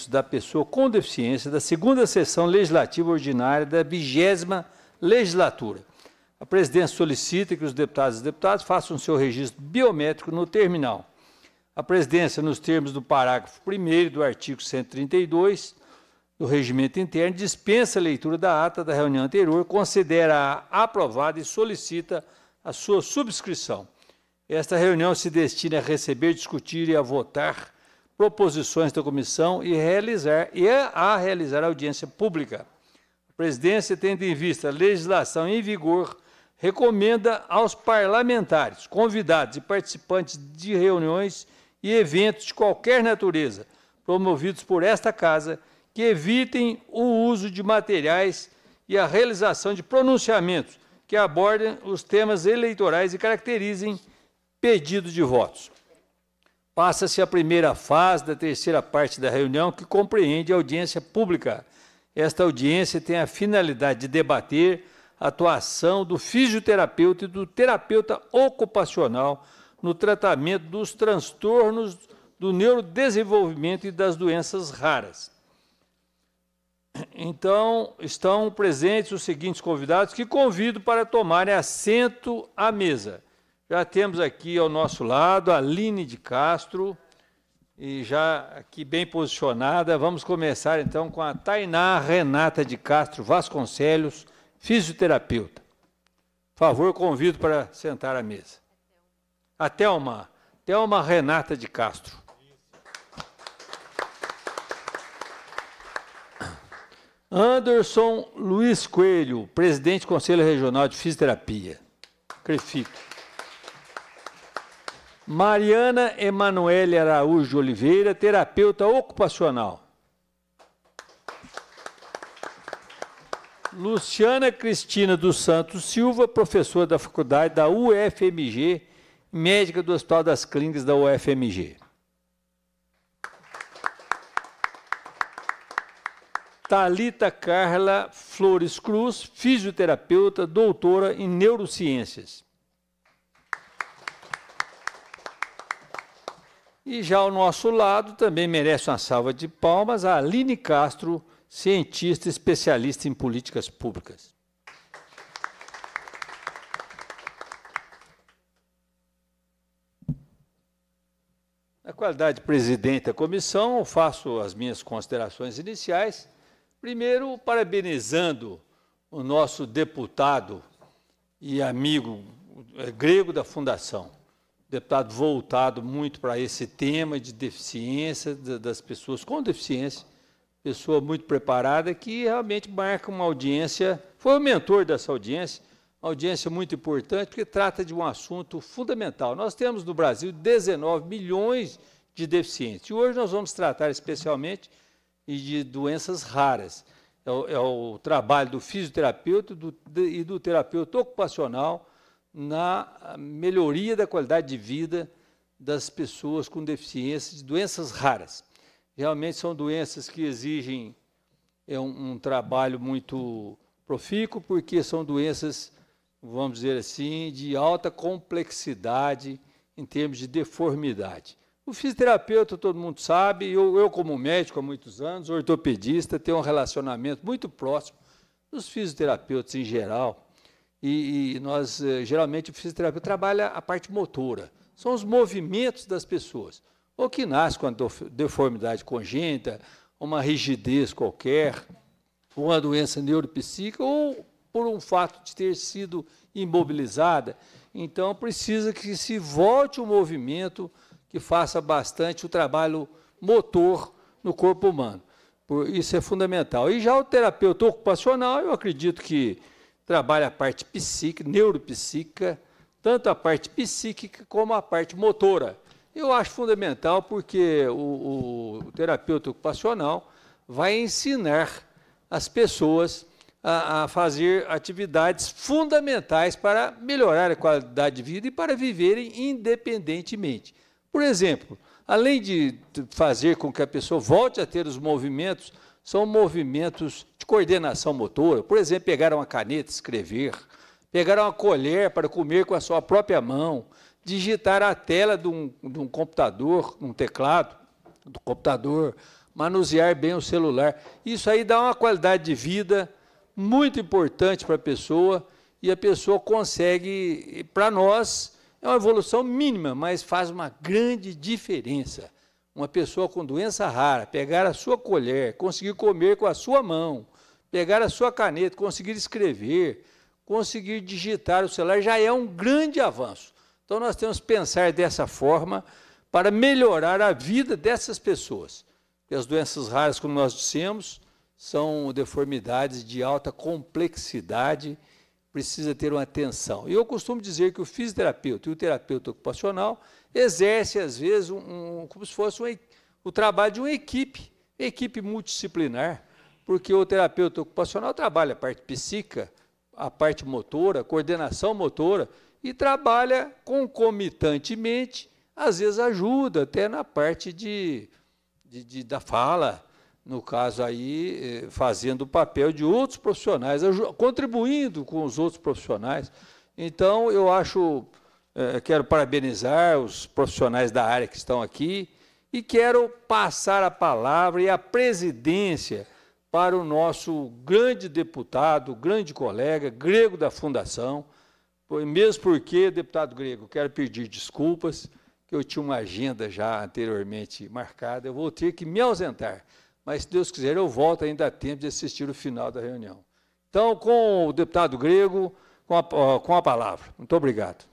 Direitos da Pessoa com Deficiência da segunda sessão legislativa ordinária da vigésima legislatura. A presidência solicita que os deputados e deputadas façam seu registro biométrico no terminal. A presidência, nos termos do parágrafo 1 do artigo 132 do regimento interno, dispensa a leitura da ata da reunião anterior, considera a aprovada e solicita a sua subscrição. Esta reunião se destina a receber, discutir e a votar proposições da comissão e realizar e a realizar audiência pública. A presidência, tendo em vista a legislação em vigor, recomenda aos parlamentares, convidados e participantes de reuniões e eventos de qualquer natureza promovidos por esta casa que evitem o uso de materiais e a realização de pronunciamentos que abordem os temas eleitorais e caracterizem pedido de votos. Passa-se a primeira fase da terceira parte da reunião, que compreende a audiência pública. Esta audiência tem a finalidade de debater a atuação do fisioterapeuta e do terapeuta ocupacional no tratamento dos transtornos do neurodesenvolvimento e das doenças raras. Então, estão presentes os seguintes convidados que convido para tomarem assento à mesa. Já temos aqui ao nosso lado a Aline de Castro, e já aqui bem posicionada. Vamos começar então com a Tainá Renata de Castro Vasconcelos, fisioterapeuta. Por favor, convido para sentar à mesa. A Thelma, Thelma Renata de Castro. Anderson Luiz Coelho, presidente do Conselho Regional de Fisioterapia, Crefito. Mariana Emanuele Araújo Oliveira, terapeuta ocupacional. Luciana Cristina dos Santos Silva, professora da faculdade da UFMG, médica do Hospital das Clínicas da UFMG. Talita Carla Flores Cruz, fisioterapeuta, doutora em neurociências. E já ao nosso lado também merece uma salva de palmas a Aline Castro, cientista especialista em políticas públicas. Na qualidade de presidente da comissão, faço as minhas considerações iniciais. Primeiro, parabenizando o nosso deputado e amigo é, grego da Fundação, deputado voltado muito para esse tema de deficiência, das pessoas com deficiência, pessoa muito preparada que realmente marca uma audiência, foi o mentor dessa audiência, uma audiência muito importante, porque trata de um assunto fundamental. Nós temos no Brasil 19 milhões de deficientes, e hoje nós vamos tratar especialmente de doenças raras. É o, é o trabalho do fisioterapeuta e do terapeuta ocupacional, na ah, melhoria da qualidade de vida das pessoas com deficiência de doenças raras. Realmente são doenças que exigem é, um, um trabalho muito profícuo, porque são doenças, vamos dizer assim, de alta complexidade em termos de deformidade. O fisioterapeuta, todo mundo sabe, eu, eu como médico há muitos anos, ortopedista, tenho um relacionamento muito próximo dos fisioterapeutas em geral, e, e nós, eh, geralmente, o fisioterapeuta trabalha a parte motora. São os movimentos das pessoas. Ou que nasce com a deformidade congênita, uma rigidez qualquer, uma doença neuropsíquica, ou por um fato de ter sido imobilizada. Então, precisa que se volte o um movimento que faça bastante o trabalho motor no corpo humano. Isso é fundamental. E já o terapeuta ocupacional, eu acredito que trabalha a parte psíquica, neuropsíquica, tanto a parte psíquica como a parte motora. Eu acho fundamental porque o, o terapeuta ocupacional vai ensinar as pessoas a, a, fazer atividades fundamentais para melhorar a qualidade de vida e para viverem independentemente. Por exemplo, além de fazer com que a pessoa volte a ter os movimentos são movimentos de coordenação motora. Por exemplo, pegar uma caneta, escrever, pegar uma colher para comer com a sua própria mão, digitar a tela de um, de um computador, um teclado do computador, manusear bem o celular. Isso aí dá uma qualidade de vida muito importante para a pessoa e a pessoa consegue, para nós, é uma evolução mínima, mas faz uma grande diferença uma pessoa com doença rara pegar a sua colher, conseguir comer com a sua mão, pegar a sua caneta, conseguir escrever, conseguir digitar o celular, já é um grande avanço. Então nós temos que pensar dessa forma para melhorar a vida dessas pessoas. E as doenças raras, como nós dissemos, são deformidades de alta complexidade, precisa ter uma atenção. E eu costumo dizer que o fisioterapeuta e o terapeuta ocupacional exerce, às vezes, um, um, como se fosse um, o trabalho de uma equipe, equipe multidisciplinar, porque o terapeuta ocupacional trabalha a parte psíquica, a parte motora, coordenação motora, e trabalha concomitantemente, às vezes ajuda até na parte de, de, de da fala, no caso aí, eh, fazendo o papel de outros profissionais, contribuindo com os outros profissionais. Então, eu acho eh, quero parabenizar os profissionais da área que estão aqui e quero passar a palavra e a presidência para o nosso grande deputado, grande colega, grego da Fundação. Mesmo porque, deputado grego, quero pedir desculpas, que eu tinha uma agenda já anteriormente marcada, eu vou ter que me ausentar. Mas, se Deus quiser, eu volto ainda a tempo de assistir o final da reunião. Então, com o deputado grego, com a, com a palavra. Muito obrigado.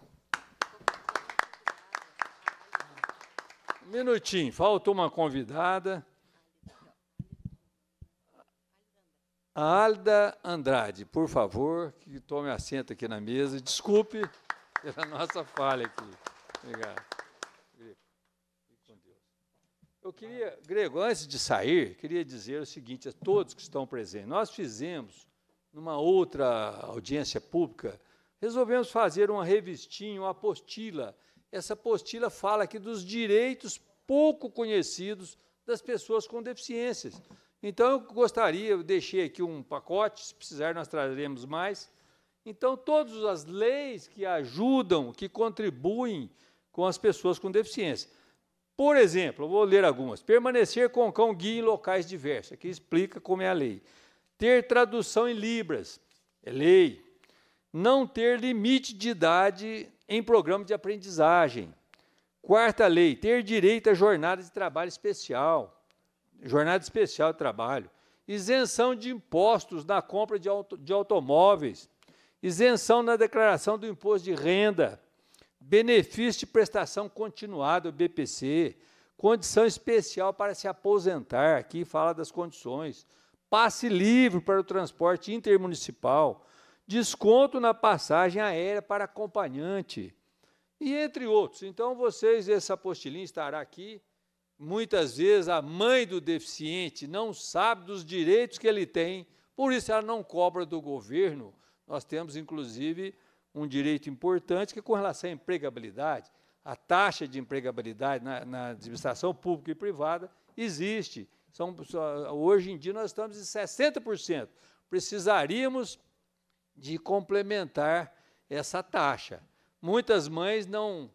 Minutinho, falta uma convidada. A Alda Andrade, por favor, que tome assento aqui na mesa. Desculpe pela nossa falha aqui. Obrigado. Eu queria, Grego, antes de sair, queria dizer o seguinte a todos que estão presentes. Nós fizemos, numa outra audiência pública, resolvemos fazer uma revistinha, uma apostila essa apostila fala aqui dos direitos pouco conhecidos das pessoas com deficiências. Então, eu gostaria, eu deixei aqui um pacote, se precisar, nós traremos mais. Então, todas as leis que ajudam, que contribuem com as pessoas com deficiência. Por exemplo, vou ler algumas. Permanecer com cão guia em locais diversos. Aqui explica como é a lei. Ter tradução em libras. É lei não ter limite de idade em programa de aprendizagem. Quarta lei, ter direito a jornada de trabalho especial, jornada especial de trabalho, isenção de impostos na compra de, auto, de automóveis, isenção na declaração do imposto de renda, benefício de prestação continuada, BPC, condição especial para se aposentar, aqui fala das condições, passe livre para o transporte intermunicipal, desconto na passagem aérea para acompanhante, e entre outros. Então, vocês, essa apostilinha estará aqui. Muitas vezes a mãe do deficiente não sabe dos direitos que ele tem, por isso ela não cobra do governo. Nós temos, inclusive, um direito importante que com relação à empregabilidade. A taxa de empregabilidade na, na administração pública e privada existe. São, hoje em dia nós estamos em 60%. Precisaríamos de complementar essa taxa. Muitas mães não.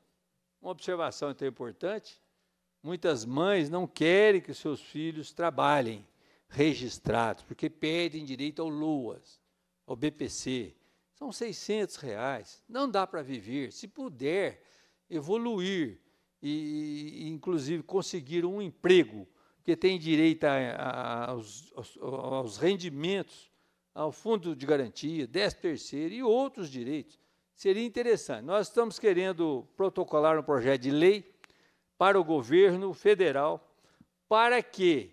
Uma observação então importante: muitas mães não querem que seus filhos trabalhem registrados, porque perdem direito ao LUAS, ao BPC. São 600 reais. Não dá para viver. Se puder evoluir e, inclusive, conseguir um emprego, porque tem direito a, a, aos, aos, aos rendimentos ao fundo de garantia, 10 terceiro e outros direitos. Seria interessante. Nós estamos querendo protocolar um projeto de lei para o governo federal para que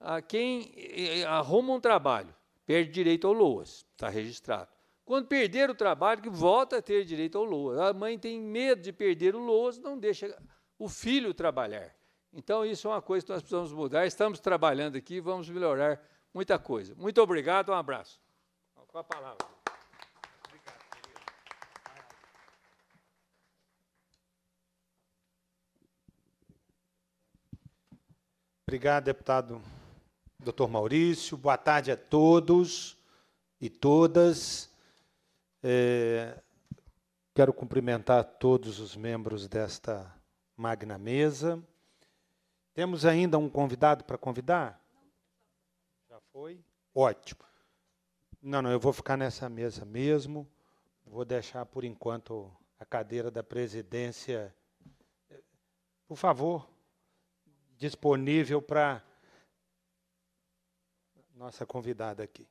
a ah, quem eh, eh, arruma um trabalho perde direito ao LOAS, está registrado. Quando perder o trabalho, que volta a ter direito ao LOAS. A mãe tem medo de perder o LOAS, não deixa o filho trabalhar. Então, isso é uma coisa que nós precisamos mudar. Estamos trabalhando aqui, vamos melhorar muita coisa. Muito obrigado, um abraço. Com a palavra. Obrigado, deputado Dr. Maurício. Boa tarde a todos e todas. É, quero cumprimentar todos os membros desta magna mesa. Temos ainda um convidado para convidar? Foi? Ótimo. Não, não, eu vou ficar nessa mesa mesmo. Vou deixar por enquanto a cadeira da presidência, por favor, disponível para nossa convidada aqui.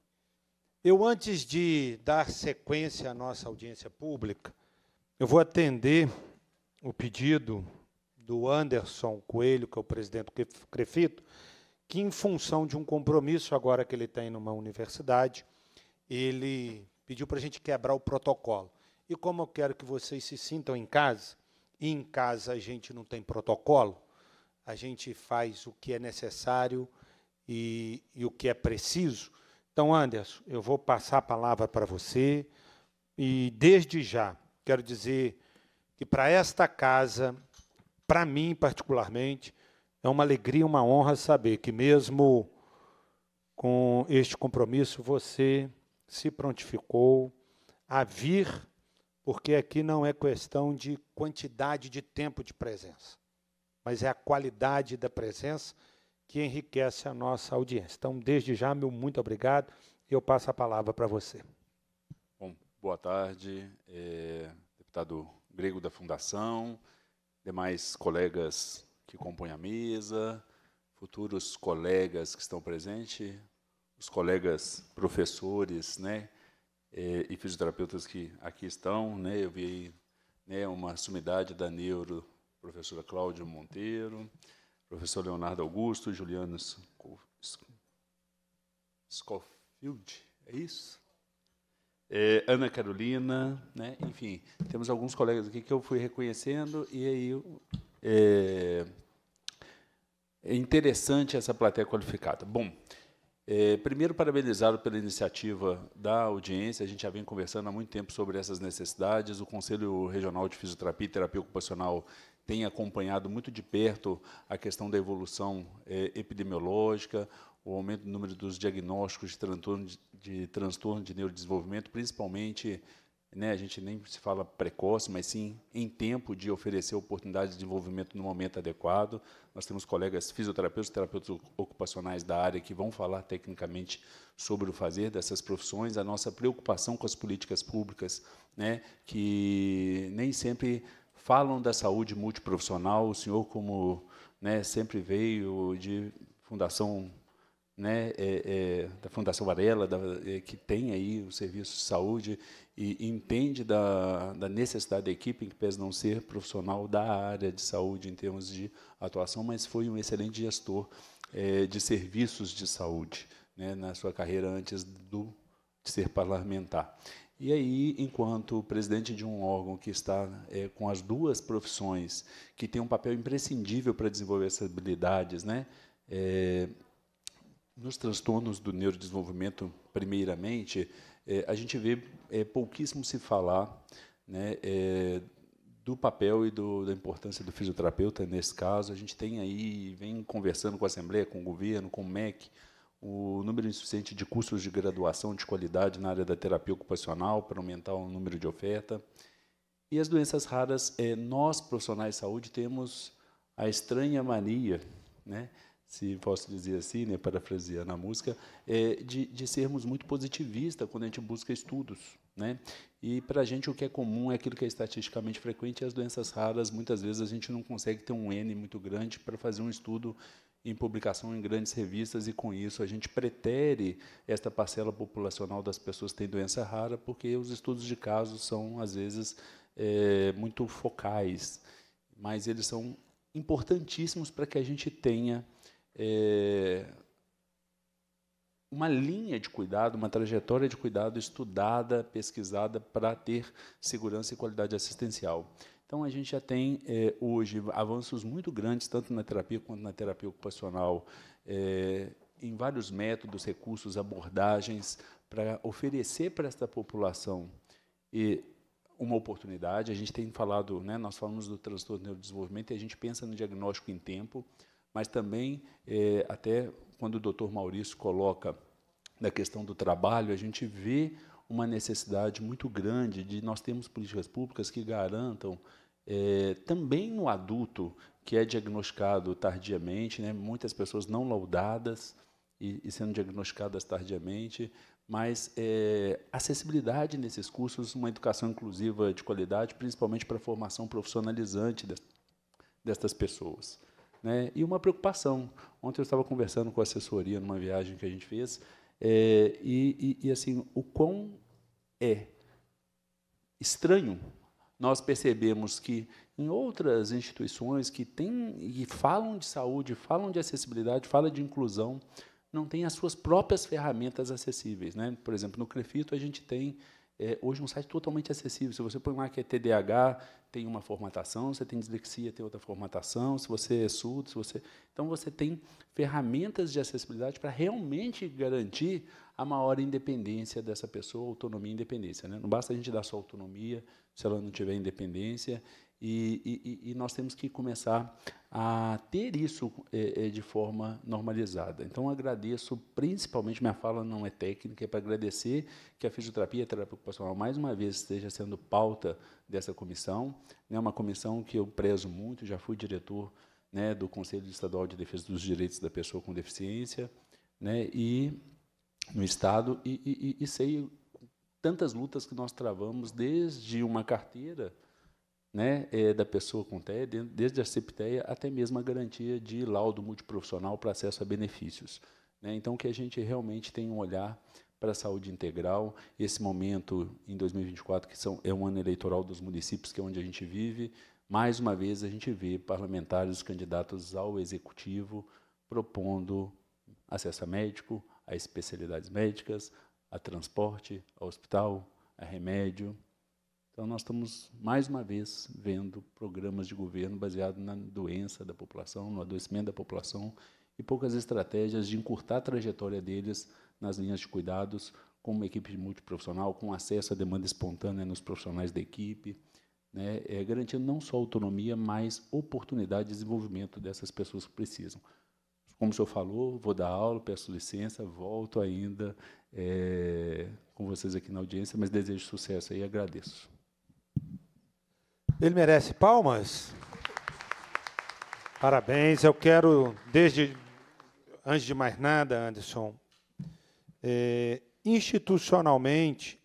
Eu, antes de dar sequência à nossa audiência pública, eu vou atender o pedido do Anderson Coelho, que é o presidente do Crefito, que, em função de um compromisso agora que ele tem numa universidade, ele pediu para a gente quebrar o protocolo. E como eu quero que vocês se sintam em casa, e em casa a gente não tem protocolo, a gente faz o que é necessário e, e o que é preciso. Então, Anderson, eu vou passar a palavra para você e, desde já, quero dizer que para esta casa, para mim particularmente, é uma alegria, uma honra saber que, mesmo com este compromisso, você se prontificou a vir, porque aqui não é questão de quantidade de tempo de presença, mas é a qualidade da presença que enriquece a nossa audiência. Então, desde já, meu muito obrigado e eu passo a palavra para você. Bom, boa tarde, é, deputado grego da Fundação, demais colegas que compõem a mesa, futuros colegas que estão presentes, os colegas professores, né, é, e fisioterapeutas que aqui estão, né, eu vi né, uma sumidade da neuro, professora Cláudia Monteiro, professor Leonardo Augusto, Juliano Scofield, é isso? É, Ana Carolina, né? enfim, temos alguns colegas aqui que eu fui reconhecendo e aí é, é interessante essa plateia qualificada. Bom, é, primeiro, parabenizado pela iniciativa da audiência. A gente já vem conversando há muito tempo sobre essas necessidades. O Conselho Regional de Fisioterapia e Terapia Ocupacional tem acompanhado muito de perto a questão da evolução é, epidemiológica, o aumento do número dos diagnósticos de transtorno de, de, transtorno de neurodesenvolvimento, principalmente né, a gente nem se fala precoce, mas sim em tempo de oferecer oportunidades de desenvolvimento no momento adequado. Nós temos colegas fisioterapeutas, terapeutas ocupacionais da área que vão falar tecnicamente sobre o fazer dessas profissões, a nossa preocupação com as políticas públicas, né, que nem sempre falam da saúde multiprofissional. O senhor, como né, sempre veio de fundação né, é, é, da Fundação Varela, da, é, que tem aí o serviço de saúde e entende da, da necessidade da equipe, em que pese não ser profissional da área de saúde em termos de atuação, mas foi um excelente gestor é, de serviços de saúde né, na sua carreira antes do, de ser parlamentar. E aí, enquanto presidente de um órgão que está é, com as duas profissões, que tem um papel imprescindível para desenvolver essas habilidades, né, é, nos transtornos do neurodesenvolvimento, primeiramente, é, a gente vê é, pouquíssimo se falar né, é, do papel e do, da importância do fisioterapeuta nesse caso. A gente tem aí, vem conversando com a Assembleia, com o governo, com o MEC, o número insuficiente de cursos de graduação de qualidade na área da terapia ocupacional para aumentar o número de oferta. E as doenças raras, é, nós, profissionais de saúde, temos a estranha mania né, se posso dizer assim, né, parafraseando a música, é de, de sermos muito positivistas quando a gente busca estudos. Né? E para a gente o que é comum é aquilo que é estatisticamente frequente e as doenças raras, muitas vezes a gente não consegue ter um N muito grande para fazer um estudo em publicação em grandes revistas e com isso a gente pretere esta parcela populacional das pessoas que têm doença rara porque os estudos de casos são às vezes é, muito focais, mas eles são importantíssimos para que a gente tenha é, uma linha de cuidado, uma trajetória de cuidado estudada, pesquisada para ter segurança e qualidade assistencial. Então, a gente já tem é, hoje avanços muito grandes, tanto na terapia quanto na terapia ocupacional, é, em vários métodos, recursos, abordagens, para oferecer para esta população e uma oportunidade. A gente tem falado, né, nós falamos do transtorno de neurodesenvolvimento e a gente pensa no diagnóstico em tempo mas também, é, até quando o doutor Maurício coloca na questão do trabalho, a gente vê uma necessidade muito grande de nós termos políticas públicas que garantam é, também no adulto que é diagnosticado tardiamente, né, muitas pessoas não laudadas e, e sendo diagnosticadas tardiamente, mas é, acessibilidade nesses cursos, uma educação inclusiva de qualidade, principalmente para a formação profissionalizante de, destas pessoas né? e uma preocupação. Ontem eu estava conversando com a assessoria numa viagem que a gente fez, é, e, e, e assim, o quão é estranho nós percebemos que em outras instituições que têm e falam de saúde, falam de acessibilidade, falam de inclusão, não têm as suas próprias ferramentas acessíveis. Né? Por exemplo, no Crefito a gente tem é, hoje um site totalmente acessível. Se você põe lá que é TDAH, tem uma formatação, se você tem dislexia, tem outra formatação, se você é surdo, se você... Então, você tem ferramentas de acessibilidade para realmente garantir a maior independência dessa pessoa, autonomia e independência. Né? Não basta a gente dar só autonomia se ela não tiver independência e, e, e, nós temos que começar a ter isso é, é de forma normalizada. Então, agradeço, principalmente, minha fala não é técnica, é para agradecer que a fisioterapia e a terapia ocupacional, mais uma vez, esteja sendo pauta dessa comissão. É né, uma comissão que eu prezo muito, já fui diretor né, do Conselho Estadual de Defesa dos Direitos da Pessoa com Deficiência, né, e no Estado, e, e sei tantas lutas que nós travamos desde uma carteira né, é, da pessoa com TEA, desde a CPTEA até mesmo a garantia de laudo multiprofissional para acesso a benefícios. Né? Então, que a gente realmente tenha um olhar para a saúde integral. Esse momento, em 2024, que são, é um ano eleitoral dos municípios, que é onde a gente vive, mais uma vez a gente vê parlamentares, candidatos ao executivo, propondo acesso a médico, a especialidades médicas, a transporte, a hospital, a remédio, então, nós estamos, mais uma vez, vendo programas de governo baseados na doença da população, no adoecimento da população e poucas estratégias de encurtar a trajetória deles nas linhas de cuidados, com uma equipe multiprofissional, com acesso à demanda espontânea nos profissionais da equipe, né, é, garantindo não só autonomia, mas oportunidade de desenvolvimento dessas pessoas que precisam. Como o senhor falou, vou dar aula, peço licença, volto ainda é, com vocês aqui na audiência, mas desejo sucesso e agradeço. Ele merece palmas? Parabéns. Eu quero, desde antes de mais nada, Anderson, é, institucionalmente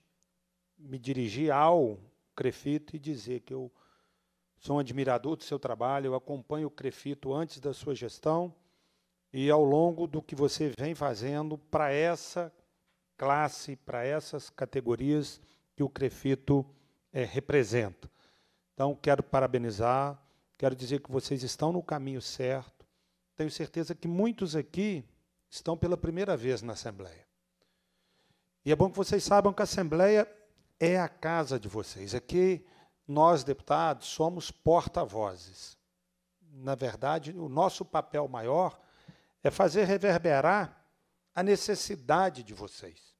me dirigir ao Crefito e dizer que eu sou um admirador do seu trabalho, eu acompanho o Crefito antes da sua gestão e ao longo do que você vem fazendo para essa classe, para essas categorias que o Crefito é, representa. Então, quero parabenizar, quero dizer que vocês estão no caminho certo. Tenho certeza que muitos aqui estão pela primeira vez na Assembleia. E é bom que vocês saibam que a Assembleia é a casa de vocês. Aqui, nós, deputados, somos porta-vozes. Na verdade, o nosso papel maior é fazer reverberar a necessidade de vocês,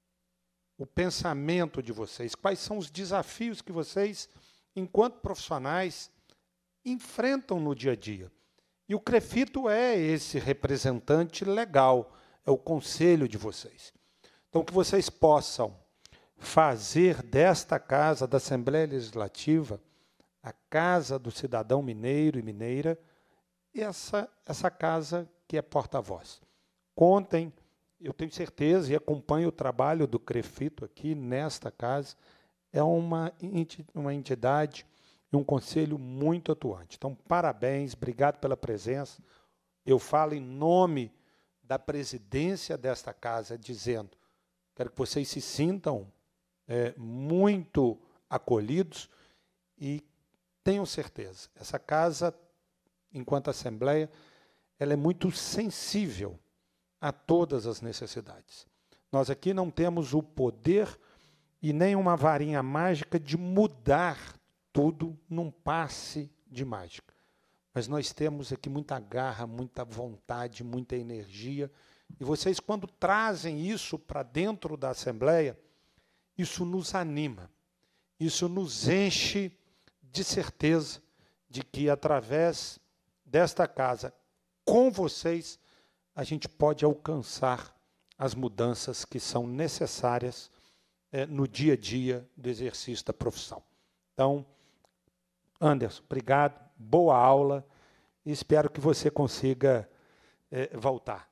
o pensamento de vocês, quais são os desafios que vocês têm enquanto profissionais, enfrentam no dia a dia. E o Crefito é esse representante legal, é o conselho de vocês. Então, que vocês possam fazer desta casa, da Assembleia Legislativa, a casa do cidadão mineiro e mineira, essa, essa casa que é porta-voz. Contem, eu tenho certeza e acompanho o trabalho do Crefito aqui nesta casa é uma entidade e um conselho muito atuante. Então, parabéns, obrigado pela presença. Eu falo em nome da presidência desta casa, dizendo: quero que vocês se sintam é, muito acolhidos e tenham certeza, essa casa, enquanto Assembleia, ela é muito sensível a todas as necessidades. Nós aqui não temos o poder e nem uma varinha mágica de mudar tudo num passe de mágica. Mas nós temos aqui muita garra, muita vontade, muita energia. E vocês, quando trazem isso para dentro da Assembleia, isso nos anima, isso nos enche de certeza de que, através desta casa, com vocês, a gente pode alcançar as mudanças que são necessárias é, no dia a dia do exercício da profissão. Então, Anderson, obrigado, boa aula, espero que você consiga é, voltar.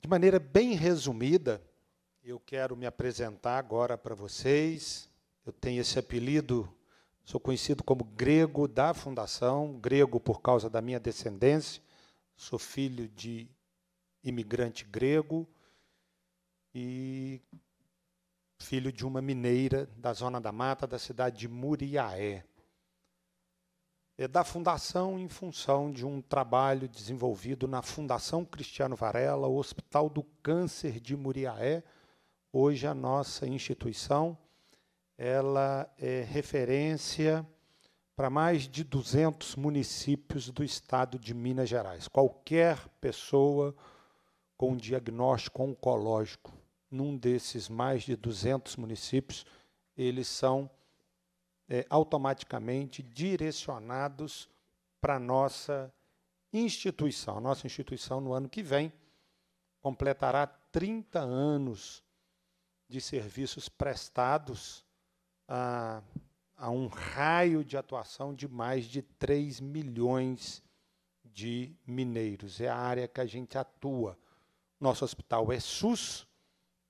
De maneira bem resumida, eu quero me apresentar agora para vocês. Eu tenho esse apelido Sou conhecido como grego da fundação, grego por causa da minha descendência. Sou filho de imigrante grego e filho de uma mineira da zona da mata da cidade de Muriaé. É da fundação em função de um trabalho desenvolvido na Fundação Cristiano Varela, o Hospital do Câncer de Muriaé, hoje a nossa instituição ela é referência para mais de 200 municípios do estado de Minas Gerais. Qualquer pessoa com diagnóstico oncológico num desses mais de 200 municípios, eles são é, automaticamente direcionados para a nossa instituição. A nossa instituição, no ano que vem, completará 30 anos de serviços prestados a, a um raio de atuação de mais de 3 milhões de mineiros. É a área que a gente atua. Nosso hospital é SUS,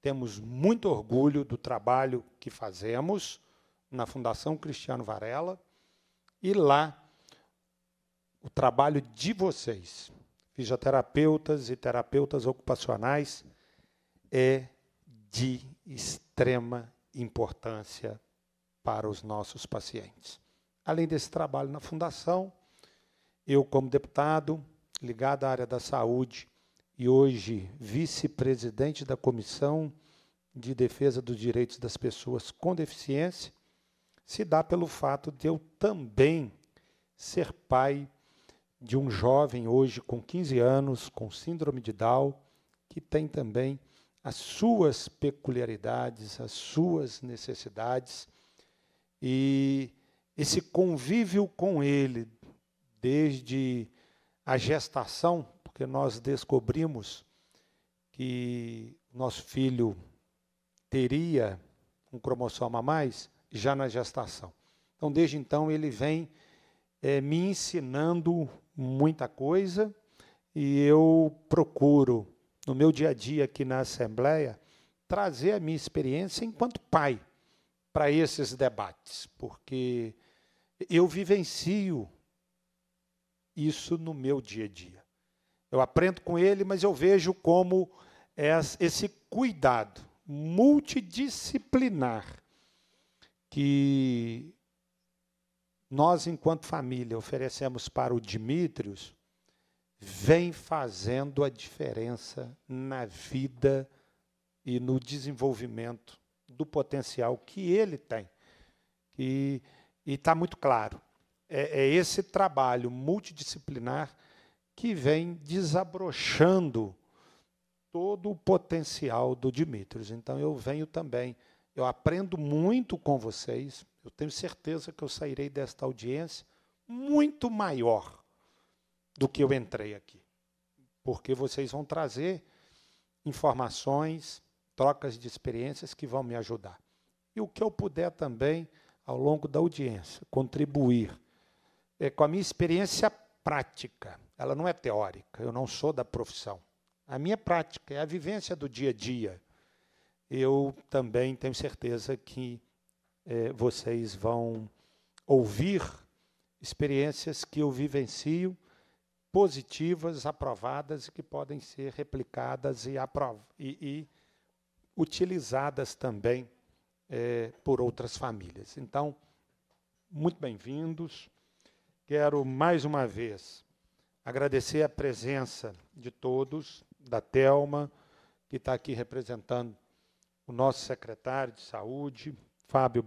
temos muito orgulho do trabalho que fazemos na Fundação Cristiano Varela e lá o trabalho de vocês, fisioterapeutas e terapeutas ocupacionais, é de extrema importância para os nossos pacientes. Além desse trabalho na Fundação, eu, como deputado ligado à área da saúde e hoje vice-presidente da Comissão de Defesa dos Direitos das Pessoas com Deficiência, se dá pelo fato de eu também ser pai de um jovem hoje com 15 anos, com síndrome de Down, que tem também as suas peculiaridades, as suas necessidades, e esse convívio com ele, desde a gestação, porque nós descobrimos que nosso filho teria um cromossomo a mais já na gestação. Então, desde então, ele vem é, me ensinando muita coisa e eu procuro, no meu dia a dia aqui na Assembleia, trazer a minha experiência enquanto pai para esses debates, porque eu vivencio isso no meu dia a dia. Eu aprendo com ele, mas eu vejo como esse cuidado multidisciplinar que nós, enquanto família, oferecemos para o Dimitrios, vem fazendo a diferença na vida e no desenvolvimento do potencial que ele tem. E está muito claro. É, é esse trabalho multidisciplinar que vem desabrochando todo o potencial do Dimitris Então eu venho também, eu aprendo muito com vocês. Eu tenho certeza que eu sairei desta audiência muito maior do que eu entrei aqui. Porque vocês vão trazer informações, trocas de experiências que vão me ajudar. E o que eu puder também, ao longo da audiência, contribuir é, com a minha experiência prática, ela não é teórica, eu não sou da profissão. A minha prática é a vivência do dia a dia. Eu também tenho certeza que é, vocês vão ouvir experiências que eu vivencio, positivas, aprovadas e que podem ser replicadas e, e, e utilizadas também é, por outras famílias. Então, muito bem-vindos. Quero mais uma vez agradecer a presença de todos, da Telma, que está aqui representando o nosso secretário de saúde, Fábio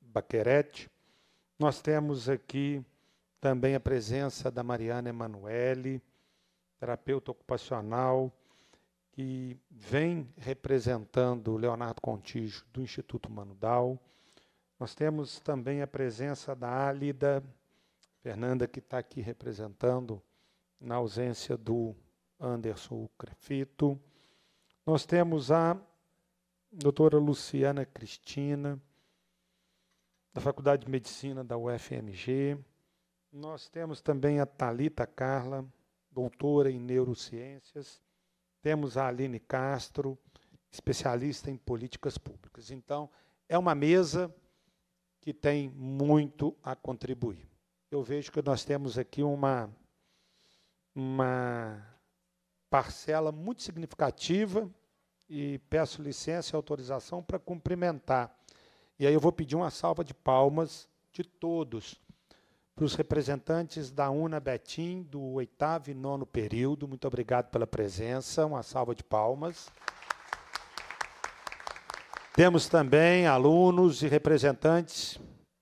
Baquerete. Nós temos aqui também a presença da Mariana Emanuele, terapeuta ocupacional, que vem representando o Leonardo Contígio do Instituto Manudal. Nós temos também a presença da Álida Fernanda, que está aqui representando na ausência do Anderson Crefito. Nós temos a doutora Luciana Cristina, da Faculdade de Medicina da UFMG. Nós temos também a Talita Carla, doutora em neurociências temos a Aline Castro, especialista em políticas públicas. Então, é uma mesa que tem muito a contribuir. Eu vejo que nós temos aqui uma, uma parcela muito significativa e peço licença e autorização para cumprimentar. E aí eu vou pedir uma salva de palmas de todos para os representantes da UNA Betim, do oitavo e nono período, muito obrigado pela presença, uma salva de palmas. Temos também alunos e representantes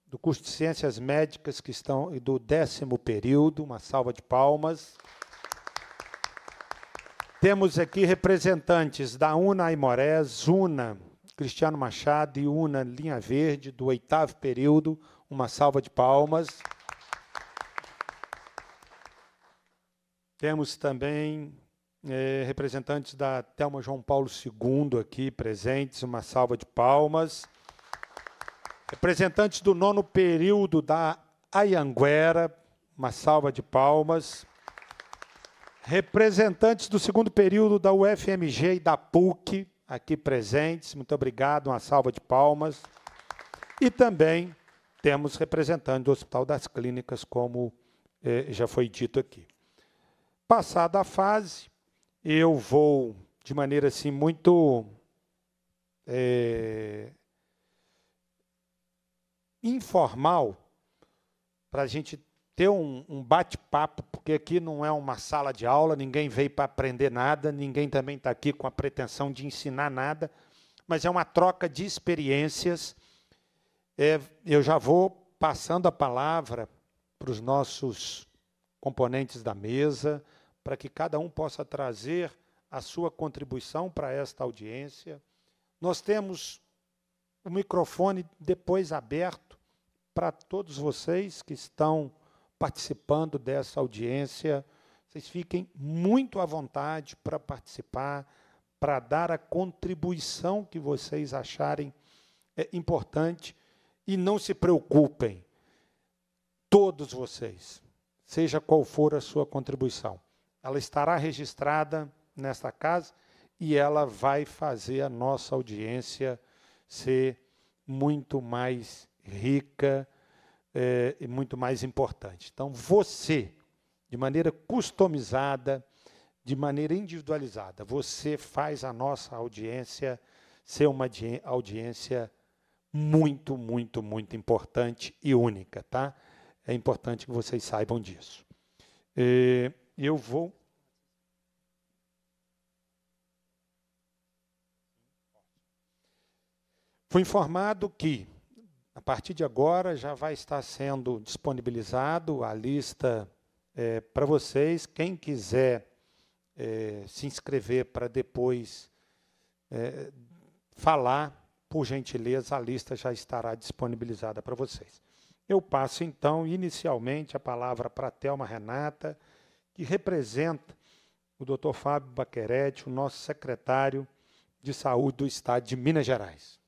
do curso de Ciências Médicas que estão do décimo período, uma salva de palmas. Temos aqui representantes da UNA Aimorés, UNA Cristiano Machado e UNA Linha Verde, do oitavo período, uma salva de palmas. Temos também é, representantes da Telma João Paulo II aqui presentes, uma salva de palmas. Representantes do nono período da Ayanguera, uma salva de palmas. Representantes do segundo período da UFMG e da PUC aqui presentes, muito obrigado, uma salva de palmas. E também temos representantes do Hospital das Clínicas, como eh, já foi dito aqui. Passada a fase, eu vou de maneira assim muito é, informal para a gente ter um, um bate-papo, porque aqui não é uma sala de aula, ninguém veio para aprender nada, ninguém também está aqui com a pretensão de ensinar nada, mas é uma troca de experiências. É, eu já vou passando a palavra para os nossos componentes da mesa para que cada um possa trazer a sua contribuição para esta audiência. Nós temos o microfone depois aberto para todos vocês que estão participando dessa audiência. Vocês fiquem muito à vontade para participar, para dar a contribuição que vocês acharem é, importante. E não se preocupem, todos vocês, seja qual for a sua contribuição, ela estará registrada nesta casa e ela vai fazer a nossa audiência ser muito mais rica é, e muito mais importante. Então, você, de maneira customizada, de maneira individualizada, você faz a nossa audiência ser uma audiência muito, muito, muito importante e única, tá? É importante que vocês saibam disso. Eh, eu vou. Fui informado que, a partir de agora, já vai estar sendo disponibilizado a lista é, para vocês. Quem quiser é, se inscrever para depois é, falar, por gentileza, a lista já estará disponibilizada para vocês. Eu passo então, inicialmente, a palavra para a Thelma Renata que representa o Dr. Fábio Baquerete, o nosso secretário de Saúde do Estado de Minas Gerais.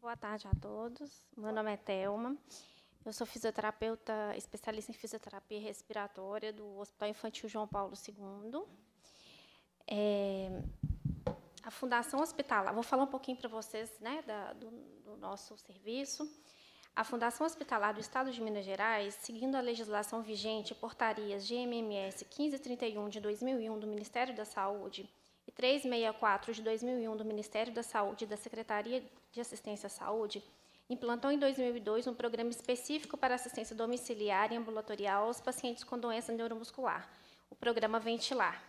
Boa tarde a todos. Meu nome é Thelma. Eu sou fisioterapeuta, especialista em fisioterapia respiratória do Hospital Infantil João Paulo II. É, a Fundação Hospitalar, vou falar um pouquinho para vocês né, da, do, do nosso serviço. A Fundação Hospitalar do Estado de Minas Gerais, seguindo a legislação vigente, portarias GMMS 1531 de 2001 do Ministério da Saúde e 364 de 2001 do Ministério da Saúde e da Secretaria de Assistência à Saúde, implantou em 2002 um programa específico para assistência domiciliar e ambulatorial aos pacientes com doença neuromuscular, o programa Ventilar,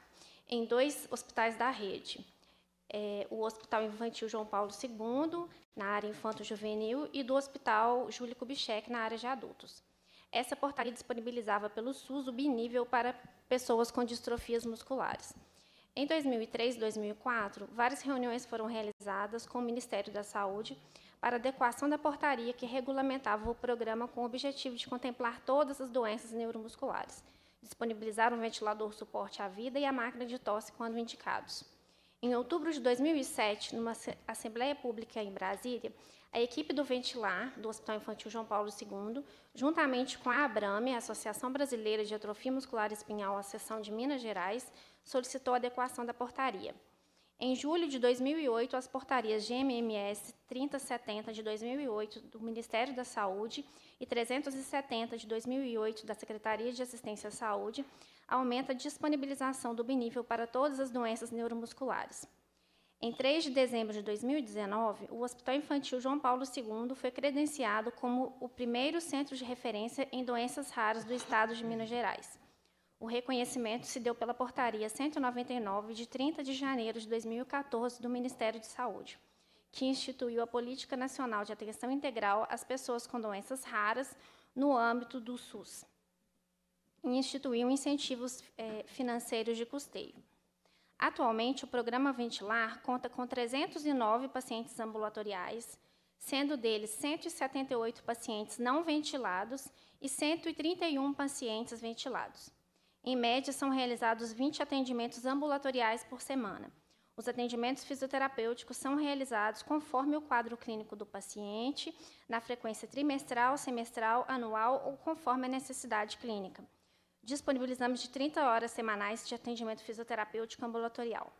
em dois hospitais da rede é, o Hospital Infantil João Paulo II, na área infanto-juvenil, e do Hospital Júlio Kubitschek, na área de adultos. Essa portaria disponibilizava pelo SUS o binível para pessoas com distrofias musculares. Em 2003 e 2004, várias reuniões foram realizadas com o Ministério da Saúde para adequação da portaria que regulamentava o programa com o objetivo de contemplar todas as doenças neuromusculares, disponibilizar um ventilador suporte à vida e a máquina de tosse quando indicados. Em outubro de 2007, numa Assembleia Pública em Brasília, a equipe do Ventilar, do Hospital Infantil João Paulo II, juntamente com a ABRAME, a Associação Brasileira de Atrofia Muscular Espinhal, a Seção de Minas Gerais, solicitou a adequação da portaria. Em julho de 2008, as portarias GMMS 3070 de 2008 do Ministério da Saúde e 370 de 2008 da Secretaria de Assistência à Saúde aumenta a disponibilização do binível para todas as doenças neuromusculares. Em 3 de dezembro de 2019, o Hospital Infantil João Paulo II foi credenciado como o primeiro centro de referência em doenças raras do estado de Minas Gerais. O reconhecimento se deu pela Portaria 199, de 30 de janeiro de 2014, do Ministério de Saúde, que instituiu a Política Nacional de Atenção Integral às Pessoas com Doenças Raras no âmbito do SUS e instituiu incentivos é, financeiros de custeio. Atualmente, o programa Ventilar conta com 309 pacientes ambulatoriais, sendo deles 178 pacientes não ventilados e 131 pacientes ventilados. Em média, são realizados 20 atendimentos ambulatoriais por semana. Os atendimentos fisioterapêuticos são realizados conforme o quadro clínico do paciente, na frequência trimestral, semestral, anual ou conforme a necessidade clínica. Disponibilizamos de 30 horas semanais de atendimento fisioterapêutico ambulatorial.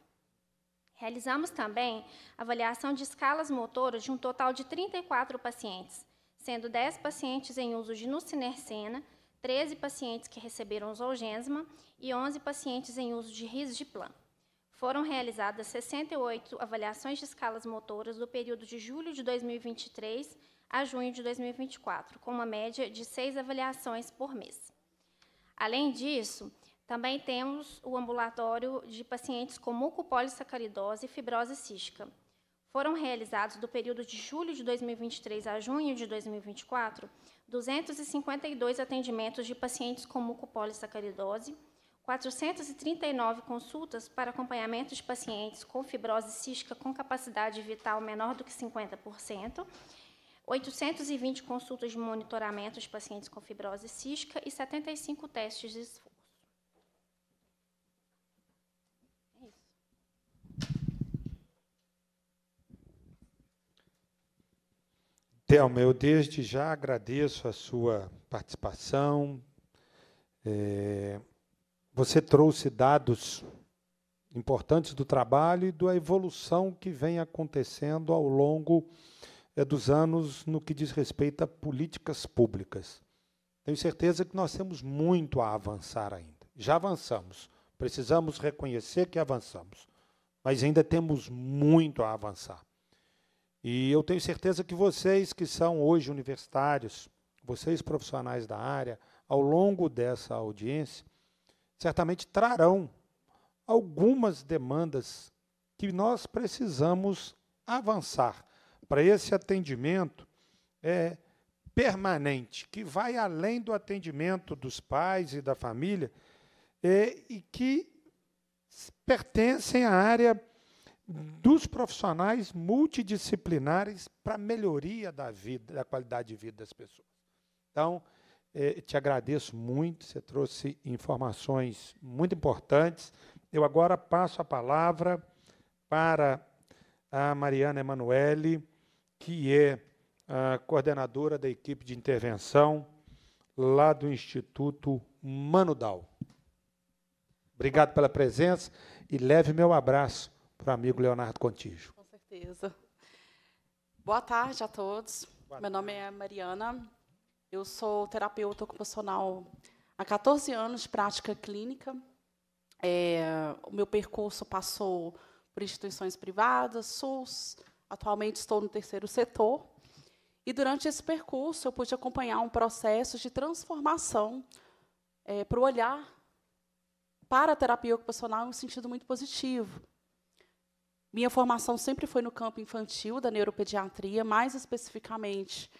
Realizamos também avaliação de escalas motoras de um total de 34 pacientes, sendo 10 pacientes em uso de nucinercena, 13 pacientes que receberam Zolgensma e 11 pacientes em uso de risdiplam. Foram realizadas 68 avaliações de escalas motoras do período de julho de 2023 a junho de 2024, com uma média de 6 avaliações por mês. Além disso, também temos o ambulatório de pacientes com mucopolissacaridose e fibrose cística. Foram realizados, do período de julho de 2023 a junho de 2024, 252 atendimentos de pacientes com mucopolissacaridose, 439 consultas para acompanhamento de pacientes com fibrose cística com capacidade vital menor do que 50% 820 consultas de monitoramento de pacientes com fibrose cística e 75 testes de esforço. É Thelma, eu desde já agradeço a sua participação. É, você trouxe dados importantes do trabalho e da evolução que vem acontecendo ao longo do é, dos anos no que diz respeito a políticas públicas. Tenho certeza que nós temos muito a avançar ainda. Já avançamos, precisamos reconhecer que avançamos, mas ainda temos muito a avançar. E eu tenho certeza que vocês que são hoje universitários, vocês profissionais da área, ao longo dessa audiência, certamente trarão algumas demandas que nós precisamos avançar para esse atendimento é, permanente, que vai além do atendimento dos pais e da família, é, e que pertencem à área dos profissionais multidisciplinares para melhoria da vida, da qualidade de vida das pessoas. Então, eh, te agradeço muito, você trouxe informações muito importantes. Eu agora passo a palavra para a Mariana Emanuele, que é a coordenadora da equipe de intervenção lá do Instituto Manudal. Obrigado pela presença e leve meu abraço para o amigo Leonardo Contígio. Com certeza. Boa tarde a todos. meu nome é Mariana. Eu sou terapeuta ocupacional há 14 anos de prática clínica. É, o meu percurso passou por instituições privadas, SUS, Atualmente estou no terceiro setor. E durante esse percurso eu pude acompanhar um processo de transformação é, para o olhar para a terapia ocupacional em um sentido muito positivo. Minha formação sempre foi no campo infantil da neuropediatria, mais especificamente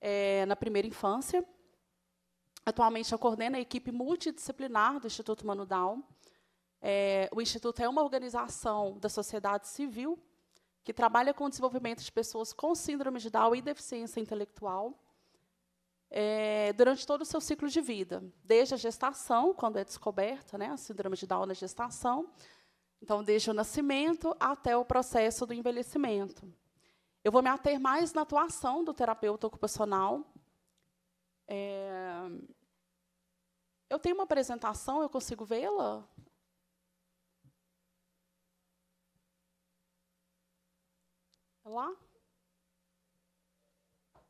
é, na primeira infância. Atualmente, eu coordeno a equipe multidisciplinar do Instituto Manudal. Down. É, o Instituto é uma organização da sociedade civil que trabalha com o desenvolvimento de pessoas com síndrome de Down e deficiência intelectual é, durante todo o seu ciclo de vida, desde a gestação, quando é descoberta né, a síndrome de Down na gestação, então, desde o nascimento até o processo do envelhecimento. Eu vou me ater mais na atuação do terapeuta ocupacional. É, eu tenho uma apresentação, eu consigo vê-la? Tá lá? Ah,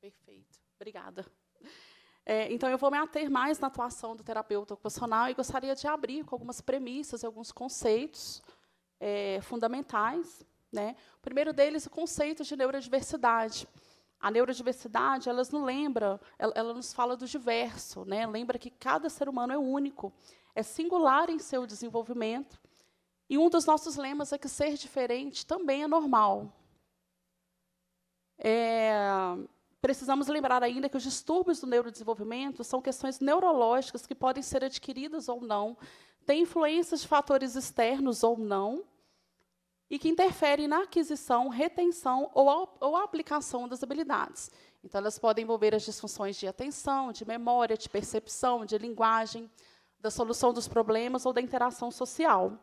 perfeito, obrigada. É, então, eu vou me ater mais na atuação do terapeuta ocupacional e gostaria de abrir com algumas premissas e alguns conceitos é, fundamentais. Né? O primeiro deles, o conceito de neurodiversidade. A neurodiversidade, elas não lembra, ela, ela, nos fala do diverso, né? Lembra que cada ser humano é único, é singular em seu desenvolvimento. E um dos nossos lemas é que ser diferente também é normal. É, precisamos lembrar ainda que os distúrbios do neurodesenvolvimento são questões neurológicas que podem ser adquiridas ou não, têm influências de fatores externos ou não, e que interfere na aquisição, retenção ou, ou aplicação das habilidades. Então, elas podem envolver as disfunções de atenção, de memória, de percepção, de linguagem, da solução dos problemas ou da interação social.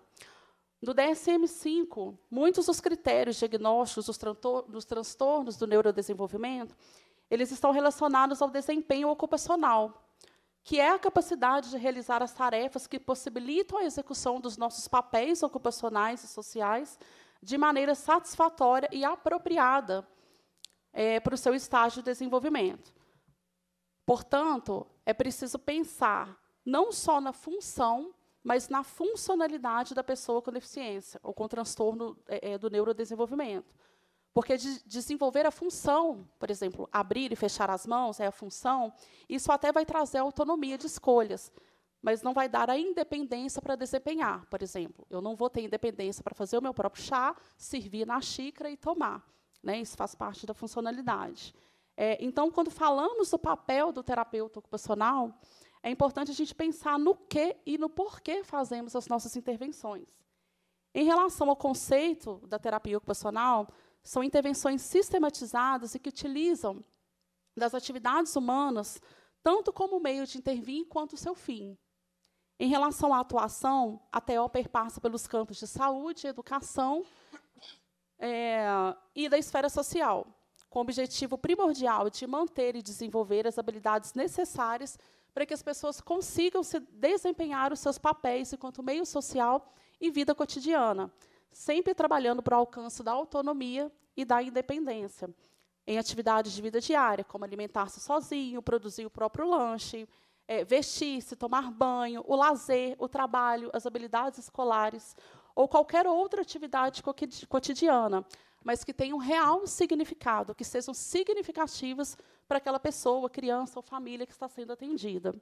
No DSM-5, muitos dos critérios diagnósticos dos, dos transtornos do neurodesenvolvimento, eles estão relacionados ao desempenho ocupacional, que é a capacidade de realizar as tarefas que possibilitam a execução dos nossos papéis ocupacionais e sociais de maneira satisfatória e apropriada é, para o seu estágio de desenvolvimento. Portanto, é preciso pensar não só na função, mas na funcionalidade da pessoa com deficiência ou com transtorno é, é do neurodesenvolvimento. Porque de desenvolver a função, por exemplo, abrir e fechar as mãos é a função, isso até vai trazer autonomia de escolhas mas não vai dar a independência para desempenhar, por exemplo. Eu não vou ter independência para fazer o meu próprio chá, servir na xícara e tomar. Né? Isso faz parte da funcionalidade. É, então, quando falamos do papel do terapeuta ocupacional, é importante a gente pensar no que e no porquê fazemos as nossas intervenções. Em relação ao conceito da terapia ocupacional, são intervenções sistematizadas e que utilizam das atividades humanas tanto como meio de intervir quanto seu fim. Em relação à atuação, a TEO perpassa pelos campos de saúde, educação é, e da esfera social, com o objetivo primordial de manter e desenvolver as habilidades necessárias para que as pessoas consigam se desempenhar os seus papéis enquanto meio social e vida cotidiana, sempre trabalhando para o alcance da autonomia e da independência, em atividades de vida diária, como alimentar-se sozinho, produzir o próprio lanche, é, vestir-se, tomar banho, o lazer, o trabalho, as habilidades escolares ou qualquer outra atividade cotidiana, mas que tenham um real significado, que sejam significativas para aquela pessoa, criança ou família que está sendo atendida.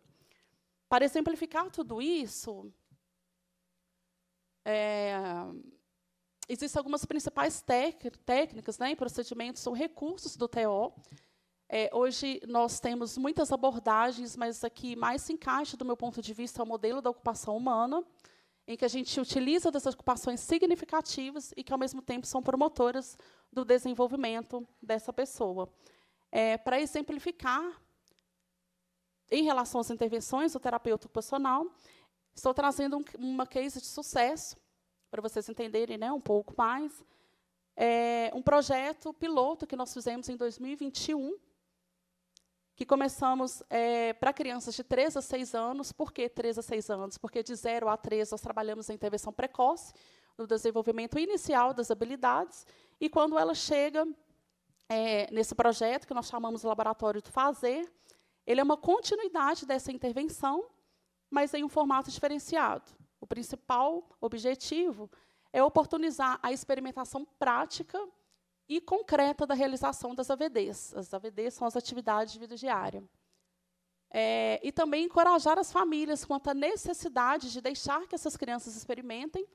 Para exemplificar tudo isso, é, existem algumas principais técnicas né, e procedimentos ou recursos do TO é, hoje nós temos muitas abordagens, mas aqui que mais se encaixa, do meu ponto de vista, é o modelo da ocupação humana, em que a gente utiliza dessas ocupações significativas e que, ao mesmo tempo, são promotoras do desenvolvimento dessa pessoa. É, Para exemplificar, em relação às intervenções do terapeuta ocupacional, estou trazendo um, uma case de sucesso, para vocês entenderem né, um pouco mais. É um projeto piloto que nós fizemos em 2021, que começamos é, eh, para crianças de 3 a 6 anos. Por que 3 a 6 anos? Porque de 0 a 3 nós trabalhamos a intervenção precoce, no desenvolvimento inicial das habilidades, e quando ela chega é, nesse projeto, que nós chamamos Laboratório do Fazer, ele é uma continuidade dessa intervenção, mas em um formato diferenciado. O principal objetivo é oportunizar a experimentação prática e concreta da realização das AVDs. As AVDs são as atividades de vida diária. É, e também encorajar as famílias quanto à necessidade de deixar que essas crianças experimentem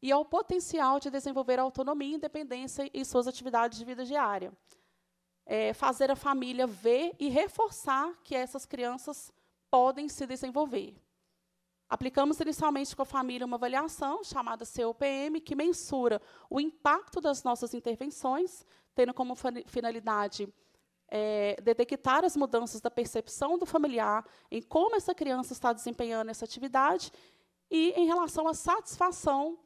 e ao potencial de desenvolver autonomia e independência em suas atividades de vida diária. É, fazer a família ver e reforçar que essas crianças podem se desenvolver. Aplicamos inicialmente com a família uma avaliação chamada COPM, que mensura o impacto das nossas intervenções, tendo como finalidade é, detectar as mudanças da percepção do familiar em como essa criança está desempenhando essa atividade e em relação à satisfação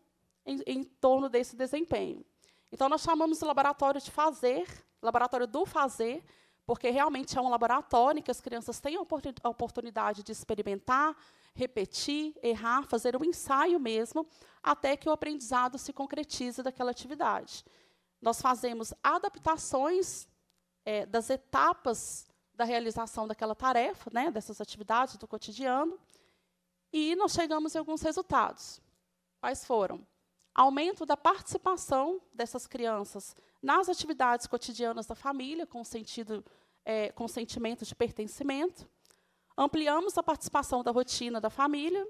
em, em torno desse desempenho. Então, nós chamamos o laboratório de fazer, laboratório do fazer, porque realmente é um laboratório que as crianças têm a oportunidade de experimentar, repetir, errar, fazer um ensaio mesmo, até que o aprendizado se concretize daquela atividade. Nós fazemos adaptações é, das etapas da realização daquela tarefa, né, dessas atividades do cotidiano, e nós chegamos em alguns resultados. Quais foram? Aumento da participação dessas crianças nas atividades cotidianas da família, com sentido, é, com sentimento de pertencimento. Ampliamos a participação da rotina da família,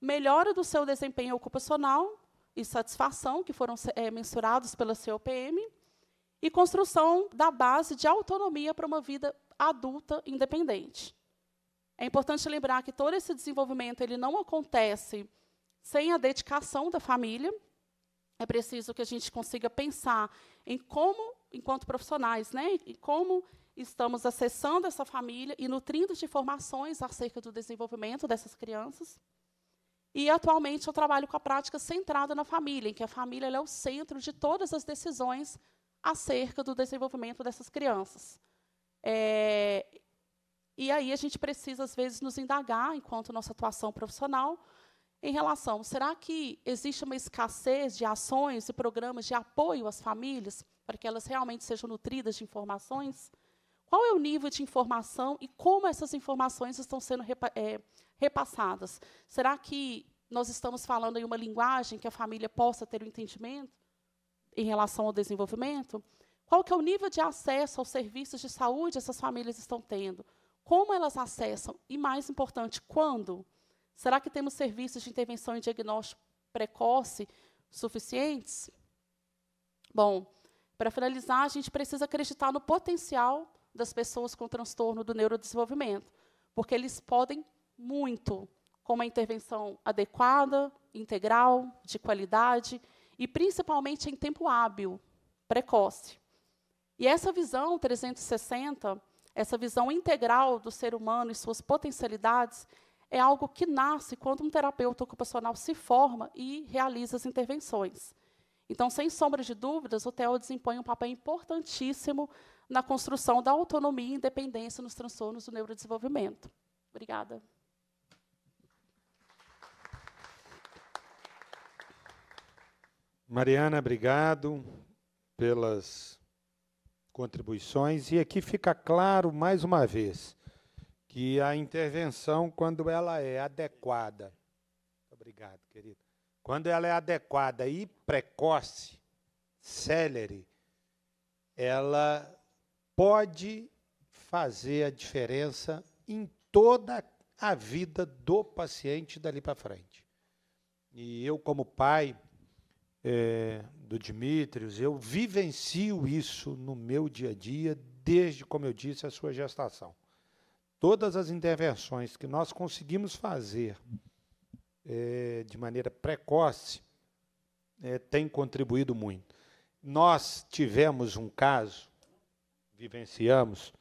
melhora do seu desempenho ocupacional e satisfação, que foram é, mensurados pela COPM, e construção da base de autonomia para uma vida adulta independente. É importante lembrar que todo esse desenvolvimento ele não acontece sem a dedicação da família, é preciso que a gente consiga pensar em como, enquanto profissionais, né, e como estamos acessando essa família e nutrindo de informações acerca do desenvolvimento dessas crianças. E atualmente eu trabalho com a prática centrada na família, em que a família é o centro de todas as decisões acerca do desenvolvimento dessas crianças. É, e aí a gente precisa, às vezes, nos indagar, enquanto nossa atuação profissional, em relação, será que existe uma escassez de ações e programas de apoio às famílias para que elas realmente sejam nutridas de informações? Qual é o nível de informação e como essas informações estão sendo repa é, repassadas? Será que nós estamos falando em uma linguagem que a família possa ter o um entendimento em relação ao desenvolvimento? Qual que é o nível de acesso aos serviços de saúde essas famílias estão tendo? Como elas acessam? E, mais importante, quando? Quando? Será que temos serviços de intervenção e diagnóstico precoce suficientes? Bom, para finalizar, a gente precisa acreditar no potencial das pessoas com transtorno do neurodesenvolvimento, porque eles podem muito com uma intervenção adequada, integral, de qualidade e principalmente em tempo hábil, precoce. E essa visão 360, essa visão integral do ser humano e suas potencialidades, é algo que nasce quando um terapeuta ocupacional se forma e realiza as intervenções. Então, sem sombra de dúvidas, o TEL desempenha um papel importantíssimo na construção da autonomia e independência nos transtornos do neurodesenvolvimento. Obrigada. Mariana, obrigado pelas contribuições. E aqui fica claro, mais uma vez, que a intervenção, quando ela é adequada, obrigado, querido, quando ela é adequada e precoce, célere, ela pode fazer a diferença em toda a vida do paciente dali para frente. E eu, como pai é, do Dimitrios, eu vivencio isso no meu dia a dia, desde, como eu disse, a sua gestação todas as intervenções que nós conseguimos fazer é, de maneira precoce é, têm contribuído muito. Nós tivemos um caso, vivenciamos,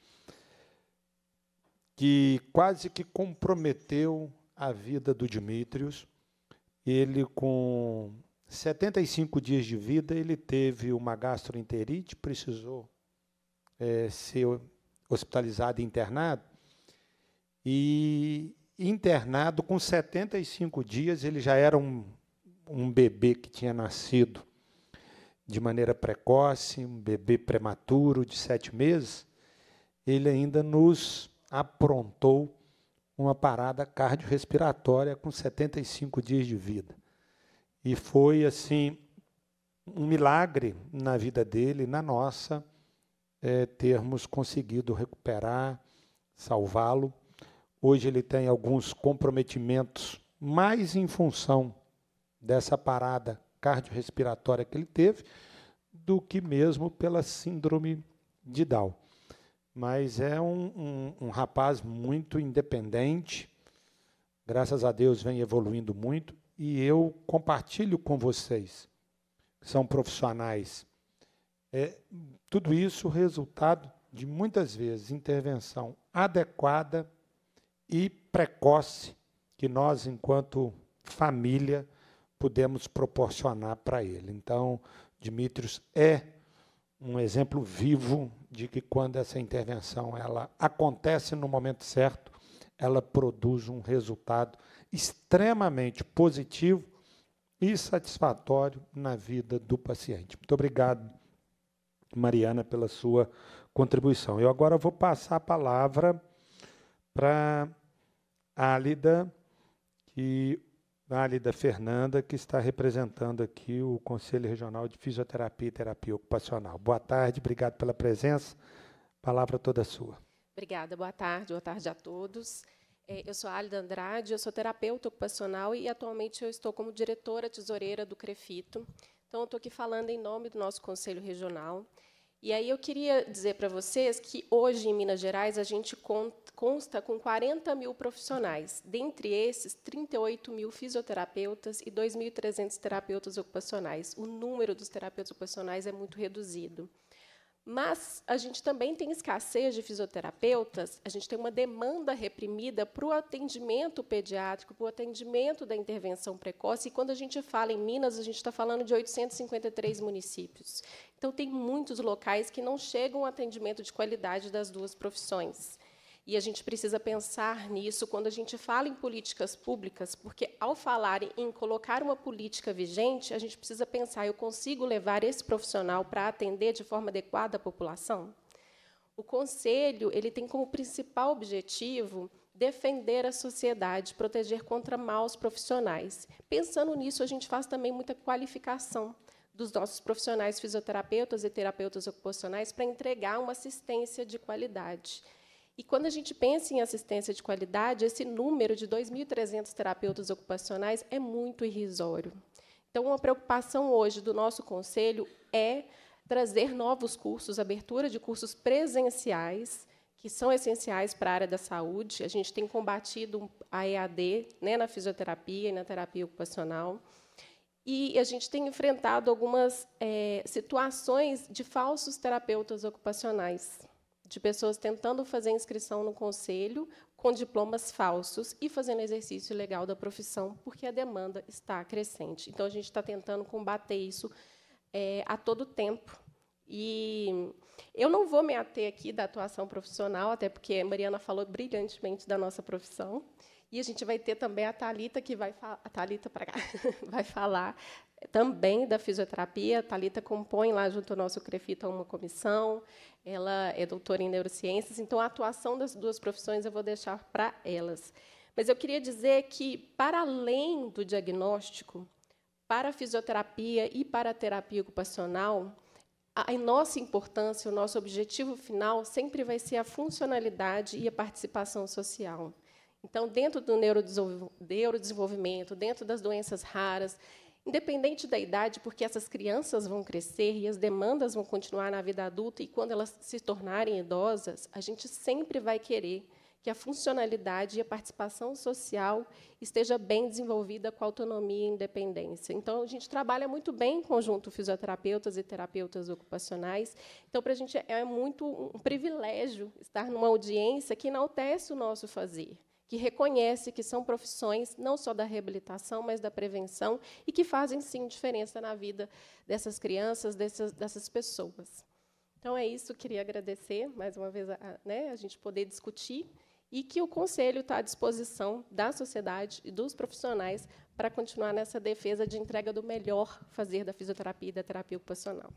que quase que comprometeu a vida do Dimitrios. Ele, com 75 dias de vida, ele teve uma gastroenterite, precisou é, ser hospitalizado e internado. E internado, com 75 dias, ele já era um, um bebê que tinha nascido de maneira precoce, um bebê prematuro de sete meses. Ele ainda nos aprontou uma parada cardiorrespiratória com 75 dias de vida. E foi assim um milagre na vida dele, na nossa, é, termos conseguido recuperar, salvá-lo Hoje ele tem alguns comprometimentos, mais em função dessa parada cardiorrespiratória que ele teve, do que mesmo pela síndrome de Down. Mas é um, um, um rapaz muito independente, graças a Deus vem evoluindo muito, e eu compartilho com vocês, que são profissionais, é, tudo isso resultado de muitas vezes intervenção adequada e precoce que nós, enquanto família, pudemos proporcionar para ele. Então, Dimitrios é um exemplo vivo de que quando essa intervenção ela acontece no momento certo, ela produz um resultado extremamente positivo e satisfatório na vida do paciente. Muito obrigado, Mariana, pela sua contribuição. Eu agora vou passar a palavra para Álida, que, Álida Fernanda, que está representando aqui o Conselho Regional de Fisioterapia e Terapia Ocupacional. Boa tarde, obrigado pela presença. Palavra toda sua. Obrigada, boa tarde, boa tarde a todos. É, eu sou a Alida Andrade, eu sou terapeuta ocupacional e atualmente eu estou como diretora tesoureira do CREFITO. Então, eu estou aqui falando em nome do nosso Conselho Regional. E aí eu queria dizer para vocês que hoje em Minas Gerais a gente consta com 40 mil profissionais, dentre esses 38 mil fisioterapeutas e 2.300 terapeutas ocupacionais. O número dos terapeutas ocupacionais é muito reduzido. Mas a gente também tem escassez de fisioterapeutas, a gente tem uma demanda reprimida para o atendimento pediátrico, para o atendimento da intervenção precoce. E quando a gente fala em Minas, a gente está falando de 853 municípios. Então, tem muitos locais que não chegam ao atendimento de qualidade das duas profissões. E a gente precisa pensar nisso quando a gente fala em políticas públicas, porque ao falar em colocar uma política vigente, a gente precisa pensar: eu consigo levar esse profissional para atender de forma adequada a população? O conselho ele tem como principal objetivo defender a sociedade, proteger contra maus profissionais. Pensando nisso, a gente faz também muita qualificação dos nossos profissionais fisioterapeutas e terapeutas ocupacionais para entregar uma assistência de qualidade. E quando a gente pensa em assistência de qualidade, esse número de 2.300 terapeutas ocupacionais é muito irrisório. Então, uma preocupação hoje do nosso conselho é trazer novos cursos, abertura de cursos presenciais, que são essenciais para a área da saúde. A gente tem combatido a EAD né, na fisioterapia e na terapia ocupacional. E a gente tem enfrentado algumas é, situações de falsos terapeutas ocupacionais, de pessoas tentando fazer inscrição no conselho com diplomas falsos e fazendo exercício legal da profissão, porque a demanda está crescente. Então, a gente está tentando combater isso é, a todo tempo. E eu não vou me ater aqui da atuação profissional, até porque a Mariana falou brilhantemente da nossa profissão. E a gente vai ter também a Talita que vai a Talita para vai falar também da fisioterapia. A Talita compõe lá junto ao nosso Crefita uma comissão. Ela é doutora em neurociências, então a atuação das duas profissões eu vou deixar para elas. Mas eu queria dizer que para além do diagnóstico, para a fisioterapia e para a terapia ocupacional, a nossa importância, o nosso objetivo final sempre vai ser a funcionalidade e a participação social. Então, dentro do neurodesenvolvimento, dentro das doenças raras, independente da idade, porque essas crianças vão crescer e as demandas vão continuar na vida adulta, e quando elas se tornarem idosas, a gente sempre vai querer que a funcionalidade e a participação social esteja bem desenvolvida com autonomia e independência. Então, a gente trabalha muito bem em conjunto fisioterapeutas e terapeutas ocupacionais. Então, para a gente é muito um privilégio estar numa audiência que enaltece o nosso fazer que reconhece que são profissões não só da reabilitação, mas da prevenção e que fazem sim diferença na vida dessas crianças, dessas, dessas pessoas. Então é isso, queria agradecer mais uma vez a, né, a gente poder discutir e que o conselho está à disposição da sociedade e dos profissionais para continuar nessa defesa de entrega do melhor fazer da fisioterapia e da terapia ocupacional.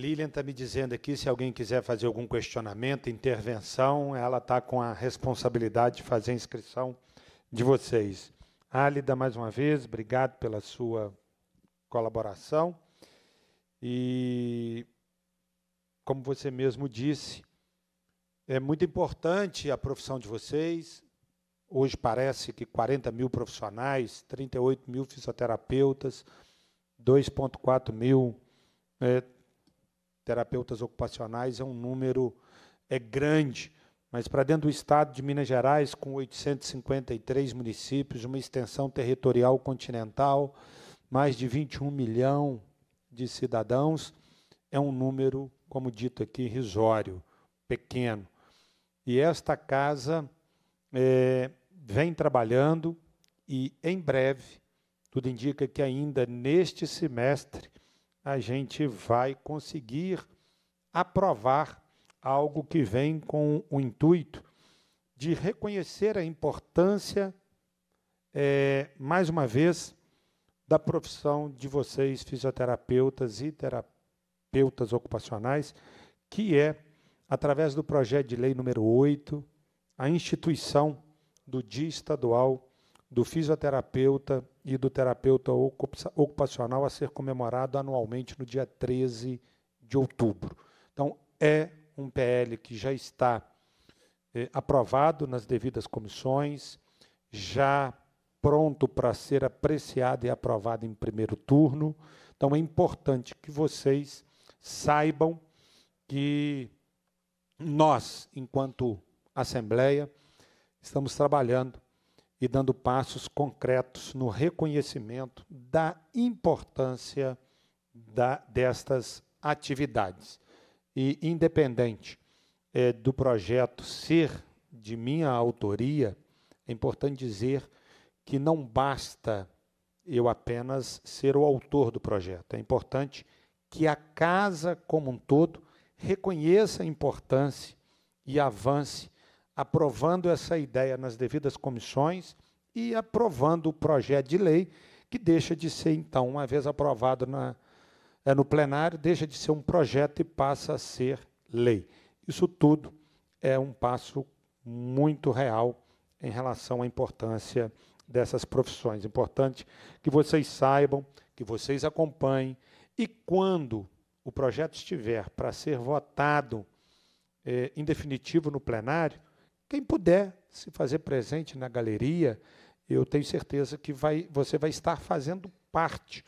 Lilian está me dizendo aqui se alguém quiser fazer algum questionamento, intervenção, ela está com a responsabilidade de fazer a inscrição de vocês. Álida, mais uma vez, obrigado pela sua colaboração. E, como você mesmo disse, é muito importante a profissão de vocês. Hoje parece que 40 mil profissionais, 38 mil fisioterapeutas, 2,4 mil. É, terapeutas ocupacionais é um número é grande, mas para dentro do estado de Minas Gerais, com 853 municípios, uma extensão territorial continental, mais de 21 milhão de cidadãos, é um número, como dito aqui, irrisório, pequeno. E esta casa é, vem trabalhando e, em breve, tudo indica que ainda neste semestre, a gente vai conseguir aprovar algo que vem com o intuito de reconhecer a importância, é, mais uma vez, da profissão de vocês, fisioterapeutas e terapeutas ocupacionais, que é, através do projeto de lei número 8, a instituição do Dia Estadual do Fisioterapeuta e do terapeuta ocupacional a ser comemorado anualmente no dia 13 de outubro. Então, é um PL que já está eh, aprovado nas devidas comissões, já pronto para ser apreciado e aprovado em primeiro turno. Então, é importante que vocês saibam que nós, enquanto Assembleia, estamos trabalhando e dando passos concretos no reconhecimento da importância da, destas atividades. E, independente é, do projeto ser de minha autoria, é importante dizer que não basta eu apenas ser o autor do projeto. É importante que a casa como um todo reconheça a importância e avance aprovando essa ideia nas devidas comissões e aprovando o projeto de lei, que deixa de ser, então, uma vez aprovado na, é, no plenário, deixa de ser um projeto e passa a ser lei. Isso tudo é um passo muito real em relação à importância dessas profissões. Importante que vocês saibam, que vocês acompanhem, e quando o projeto estiver para ser votado eh, em definitivo no plenário, quem puder se fazer presente na galeria, eu tenho certeza que vai, você vai estar fazendo parte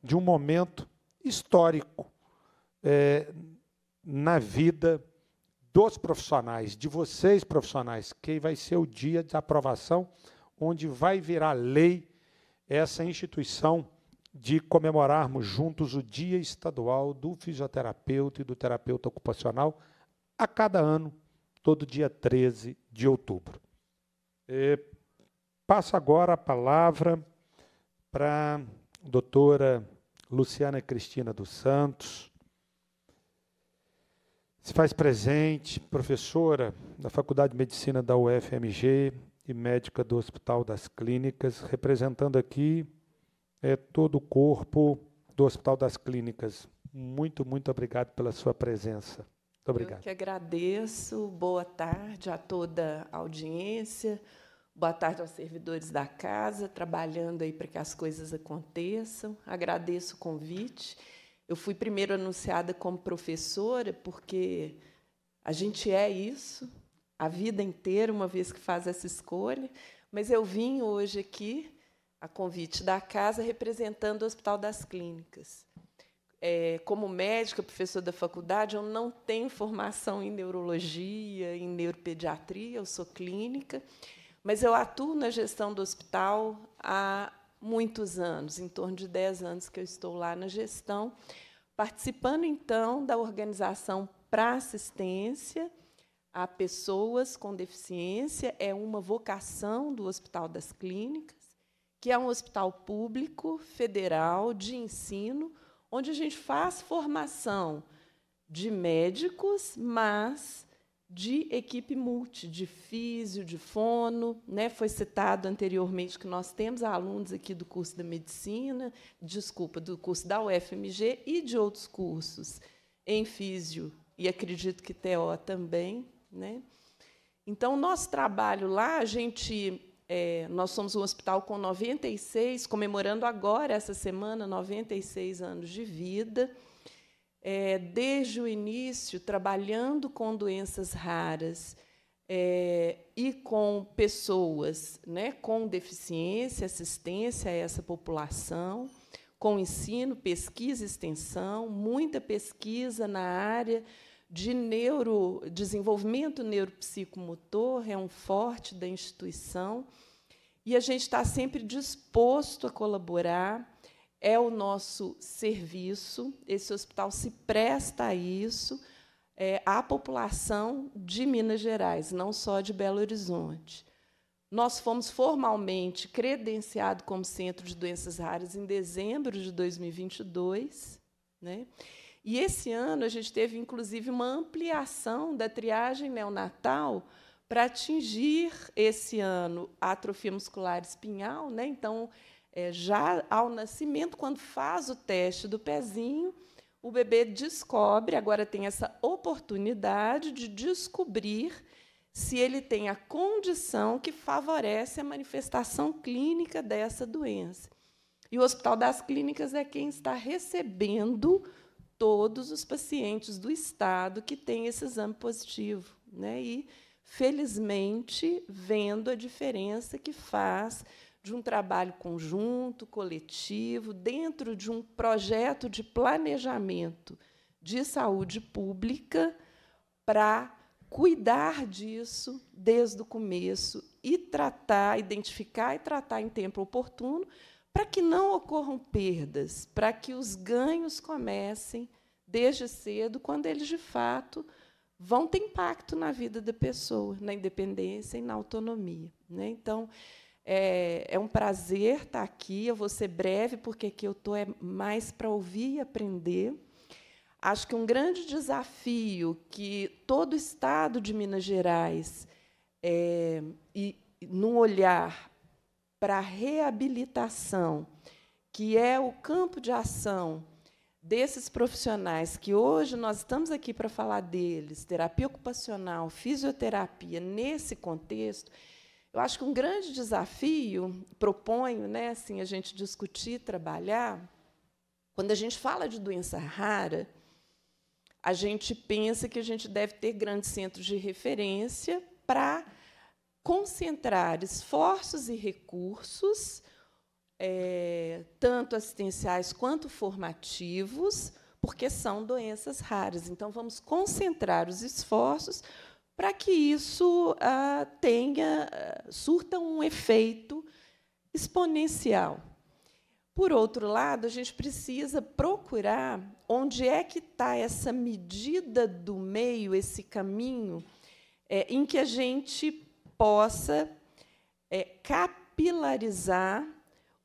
de um momento histórico é, na vida dos profissionais, de vocês profissionais, que vai ser o dia de aprovação, onde vai virar lei essa instituição de comemorarmos juntos o Dia Estadual do Fisioterapeuta e do Terapeuta Ocupacional a cada ano todo dia 13 de outubro. E passo agora a palavra para a doutora Luciana Cristina dos Santos. Se faz presente, professora da Faculdade de Medicina da UFMG e médica do Hospital das Clínicas, representando aqui é, todo o corpo do Hospital das Clínicas. Muito, muito obrigado pela sua presença. Muito obrigado. Eu que agradeço. Boa tarde a toda a audiência. Boa tarde aos servidores da casa, trabalhando aí para que as coisas aconteçam. Agradeço o convite. Eu fui primeiro anunciada como professora porque a gente é isso a vida inteira, uma vez que faz essa escolha. Mas eu vim hoje aqui, a convite da casa, representando o Hospital das Clínicas. É, como médica, professora da faculdade, eu não tenho formação em neurologia, em neuropediatria, eu sou clínica, mas eu atuo na gestão do hospital há muitos anos, em torno de 10 anos que eu estou lá na gestão, participando então da organização para assistência a pessoas com deficiência, é uma vocação do Hospital das Clínicas, que é um hospital público federal de ensino onde a gente faz formação de médicos, mas de equipe multi, de físio, de fono. Né? Foi citado anteriormente que nós temos alunos aqui do curso da medicina, desculpa, do curso da UFMG e de outros cursos em físio, e acredito que TO também. Né? Então, nosso trabalho lá, a gente é, nós somos um hospital com 96, comemorando agora, essa semana, 96 anos de vida. É, desde o início, trabalhando com doenças raras é, e com pessoas né, com deficiência, assistência a essa população, com ensino, pesquisa e extensão, muita pesquisa na área de neuro, desenvolvimento neuropsicomotor, é um forte da instituição, e a gente está sempre disposto a colaborar, é o nosso serviço, esse hospital se presta a isso, é, à população de Minas Gerais, não só de Belo Horizonte. Nós fomos formalmente credenciados como Centro de Doenças Raras em dezembro de 2022, né? E esse ano a gente teve, inclusive, uma ampliação da triagem neonatal para atingir esse ano a atrofia muscular espinhal. Né? Então, é, já ao nascimento, quando faz o teste do pezinho, o bebê descobre, agora tem essa oportunidade de descobrir se ele tem a condição que favorece a manifestação clínica dessa doença. E o Hospital das Clínicas é quem está recebendo todos os pacientes do Estado que têm esse exame positivo. Né? E, felizmente, vendo a diferença que faz de um trabalho conjunto, coletivo, dentro de um projeto de planejamento de saúde pública para cuidar disso desde o começo e tratar, identificar e tratar em tempo oportuno, para que não ocorram perdas, para que os ganhos comecem desde cedo, quando eles de fato vão ter impacto na vida da pessoa, na independência e na autonomia. Né? Então, é, é, um prazer estar aqui. Eu vou ser breve, porque aqui eu estou é mais para ouvir e aprender. Acho que um grande desafio que todo o Estado de Minas Gerais, é, e num olhar para reabilitação, que é o campo de ação desses profissionais que hoje nós estamos aqui para falar deles, terapia ocupacional, fisioterapia, nesse contexto, eu acho que um grande desafio, proponho, né, assim, a gente discutir, trabalhar, quando a gente fala de doença rara, a gente pensa que a gente deve ter grandes centros de referência para concentrar esforços e recursos, é, tanto assistenciais quanto formativos, porque são doenças raras. Então, vamos concentrar os esforços para que isso ah, tenha, ah, surta um efeito exponencial. Por outro lado, a gente precisa procurar onde é que está essa medida do meio, esse caminho, é, em que a gente possa é, capilarizar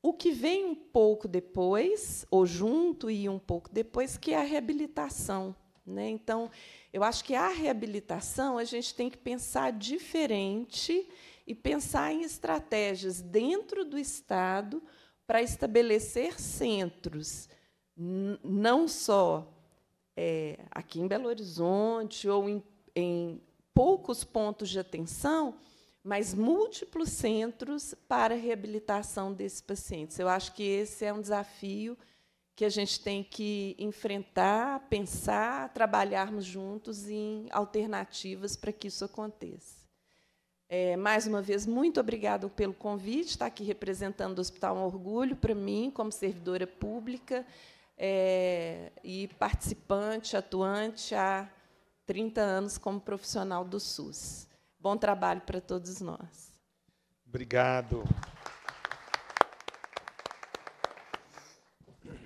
o que vem um pouco depois, ou junto e um pouco depois, que é a reabilitação. Né? Então, eu acho que a reabilitação a gente tem que pensar diferente e pensar em estratégias dentro do Estado para estabelecer centros, não só é, aqui em Belo Horizonte ou em, em poucos pontos de atenção, mas múltiplos centros para reabilitação desses pacientes. Eu acho que esse é um desafio que a gente tem que enfrentar, pensar, trabalharmos juntos em alternativas para que isso aconteça. É, mais uma vez, muito obrigada pelo convite, estar aqui representando o Hospital um Orgulho, para mim, como servidora pública é, e participante, atuante há 30 anos como profissional do SUS. Bom trabalho para todos nós. Obrigado. Muito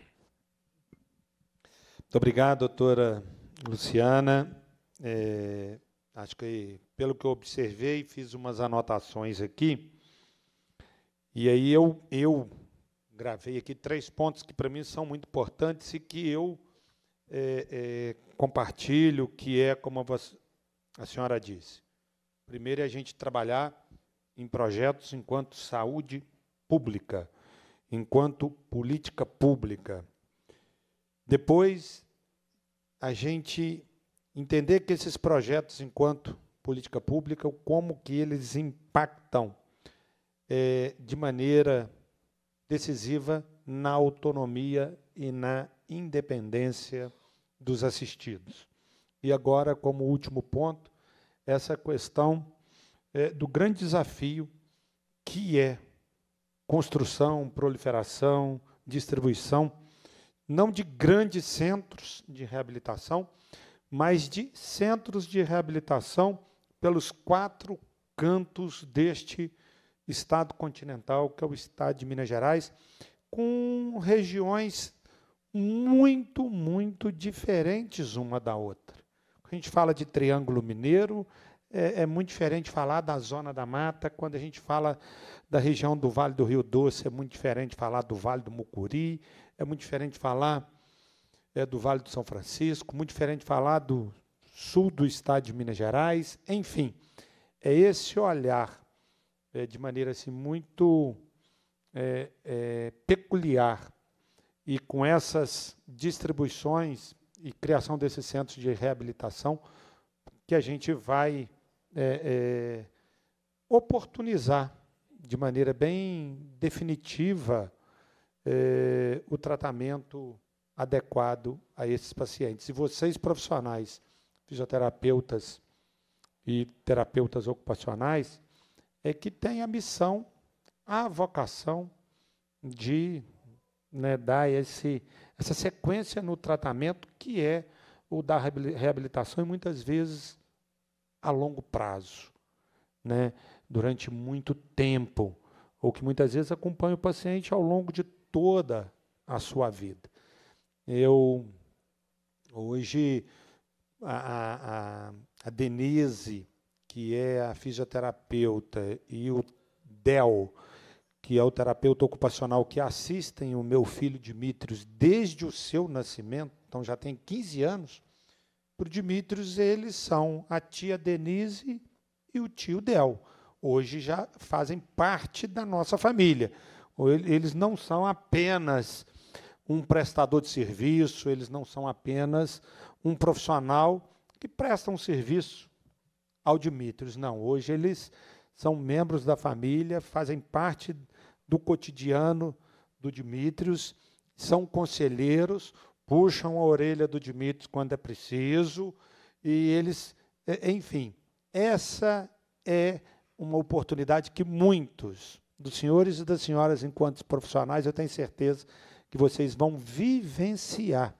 obrigado, doutora Luciana. É, acho que, pelo que eu observei, fiz umas anotações aqui. E aí eu, eu gravei aqui três pontos que, para mim, são muito importantes e que eu é, é, compartilho, que é, como a senhora disse, Primeiro é a gente trabalhar em projetos enquanto saúde pública, enquanto política pública. Depois, a gente entender que esses projetos, enquanto política pública, como que eles impactam é, de maneira decisiva na autonomia e na independência dos assistidos. E agora, como último ponto, essa questão é, do grande desafio que é construção, proliferação, distribuição, não de grandes centros de reabilitação, mas de centros de reabilitação pelos quatro cantos deste estado continental, que é o estado de Minas Gerais, com regiões muito, muito diferentes uma da outra. Quando a gente fala de Triângulo Mineiro, é, é, muito diferente falar da Zona da Mata. Quando a gente fala da região do Vale do Rio Doce, é muito diferente falar do Vale do Mucuri, é muito diferente falar é, do Vale do São Francisco, muito diferente falar do sul do estado de Minas Gerais. Enfim, é esse olhar é, de maneira assim, muito é, é, peculiar e com essas distribuições e criação desses centros de reabilitação, que a gente vai é, é, oportunizar de maneira bem definitiva é, o tratamento adequado a esses pacientes. E vocês, profissionais, fisioterapeutas e terapeutas ocupacionais, é que têm a missão, a vocação de né, dar esse, essa sequência no tratamento que é o da reabilitação e muitas vezes a longo prazo, né, durante muito tempo, ou que muitas vezes acompanha o paciente ao longo de toda a sua vida. Eu hoje a, a, a Denise, que é a fisioterapeuta, e o Del, que é o terapeuta ocupacional que assistem o meu filho Dimitrios desde o seu nascimento, então já tem 15 anos, para o Dimitrios eles são a tia Denise e o tio Del. Hoje já fazem parte da nossa família. Eles não são apenas um prestador de serviço, eles não são apenas um profissional que presta um serviço ao Dimitrios. Não, hoje eles são membros da família, fazem parte do cotidiano do Dimitrios, são conselheiros, puxam a orelha do Dimitrios quando é preciso, e eles, enfim, essa é uma oportunidade que muitos dos senhores e das senhoras, enquanto profissionais, eu tenho certeza que vocês vão vivenciar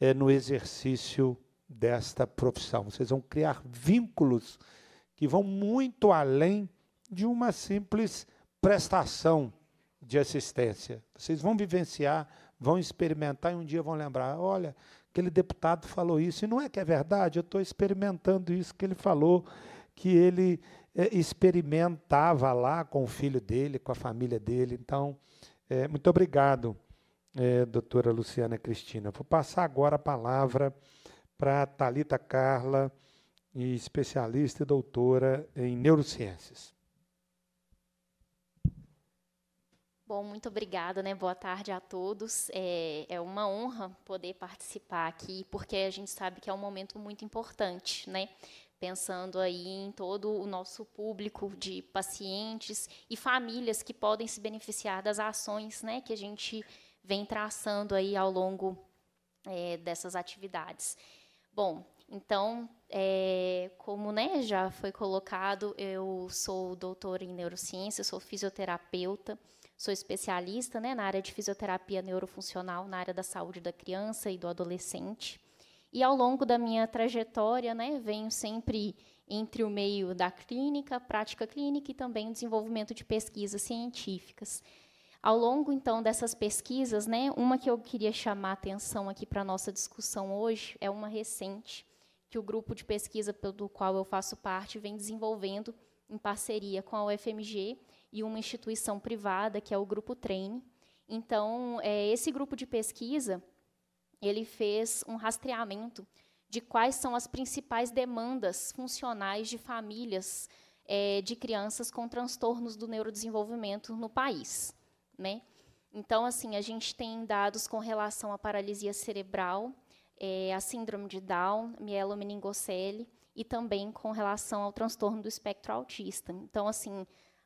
é, no exercício desta profissão. Vocês vão criar vínculos que vão muito além de uma simples prestação de assistência. Vocês vão vivenciar, vão experimentar e um dia vão lembrar: olha, aquele deputado falou isso. E não é que é verdade, eu estou experimentando isso que ele falou, que ele é, experimentava lá com o filho dele, com a família dele. Então, é, muito obrigado, é, doutora Luciana Cristina. Vou passar agora a palavra para Talita Carla, especialista e doutora em neurociências. Bom, muito obrigada, né? Boa tarde a todos. É, é, uma honra poder participar aqui, porque a gente sabe que é um momento muito importante, né? Pensando aí em todo o nosso público de pacientes e famílias que podem se beneficiar das ações, né? Que a gente vem traçando aí ao longo é, dessas atividades. Bom, então, é, como né, já foi colocado, eu sou doutora em neurociência, sou fisioterapeuta sou especialista né, na área de fisioterapia neurofuncional, na área da saúde da criança e do adolescente. E ao longo da minha trajetória, né, venho sempre entre o meio da clínica, prática clínica e também o desenvolvimento de pesquisas científicas. Ao longo então dessas pesquisas, né, uma que eu queria chamar a atenção aqui para a nossa discussão hoje é uma recente que o grupo de pesquisa pelo qual eu faço parte vem desenvolvendo em parceria com a UFMG e uma instituição privada, que é o Grupo Treine. Então, é, esse grupo de pesquisa ele fez um rastreamento de quais são as principais demandas funcionais de famílias é, de crianças com transtornos do neurodesenvolvimento no país. Né? Então, assim, a gente tem dados com relação à paralisia cerebral, é, a síndrome de Down, mielomeningocele, e também com relação ao transtorno do espectro autista. Então, assim,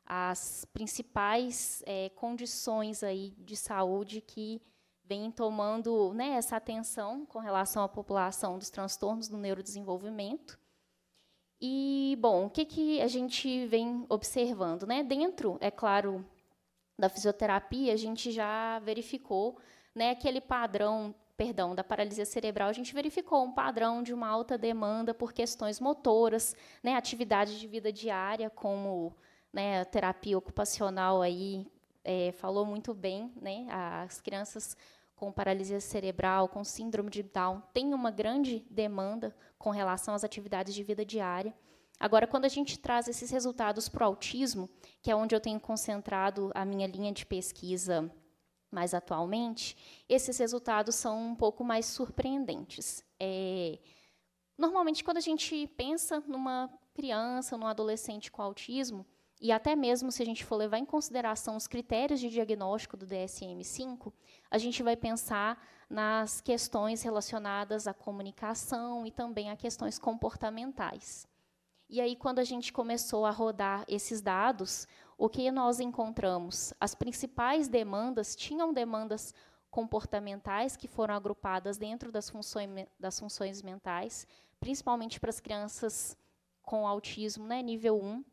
as principais é, condições aí de saúde que vem tomando né, essa atenção com relação à população dos transtornos do neurodesenvolvimento. E, bom, o que, que a gente vem observando? Né? Dentro, é claro, da fisioterapia, a gente já verificou né, aquele padrão, perdão, da paralisia cerebral, a gente verificou um padrão de uma alta demanda por questões motoras, né, atividade de vida diária, como né, a terapia ocupacional aí é, falou muito bem, né, as crianças com paralisia cerebral, com síndrome de Down, têm uma grande demanda com relação às atividades de vida diária. Agora, quando a gente traz esses resultados para o autismo, que é onde eu tenho concentrado a minha linha de pesquisa mais atualmente, esses resultados são um pouco mais surpreendentes. É, normalmente, quando a gente pensa numa criança, num adolescente com autismo, e até mesmo se a gente for levar em consideração os critérios de diagnóstico do DSM-5, a gente vai pensar nas questões relacionadas à comunicação e também a questões comportamentais. E aí, quando a gente começou a rodar esses dados, o que nós encontramos? As principais demandas tinham demandas comportamentais que foram agrupadas dentro das funções, das funções mentais, principalmente para as crianças com autismo, né, nível 1.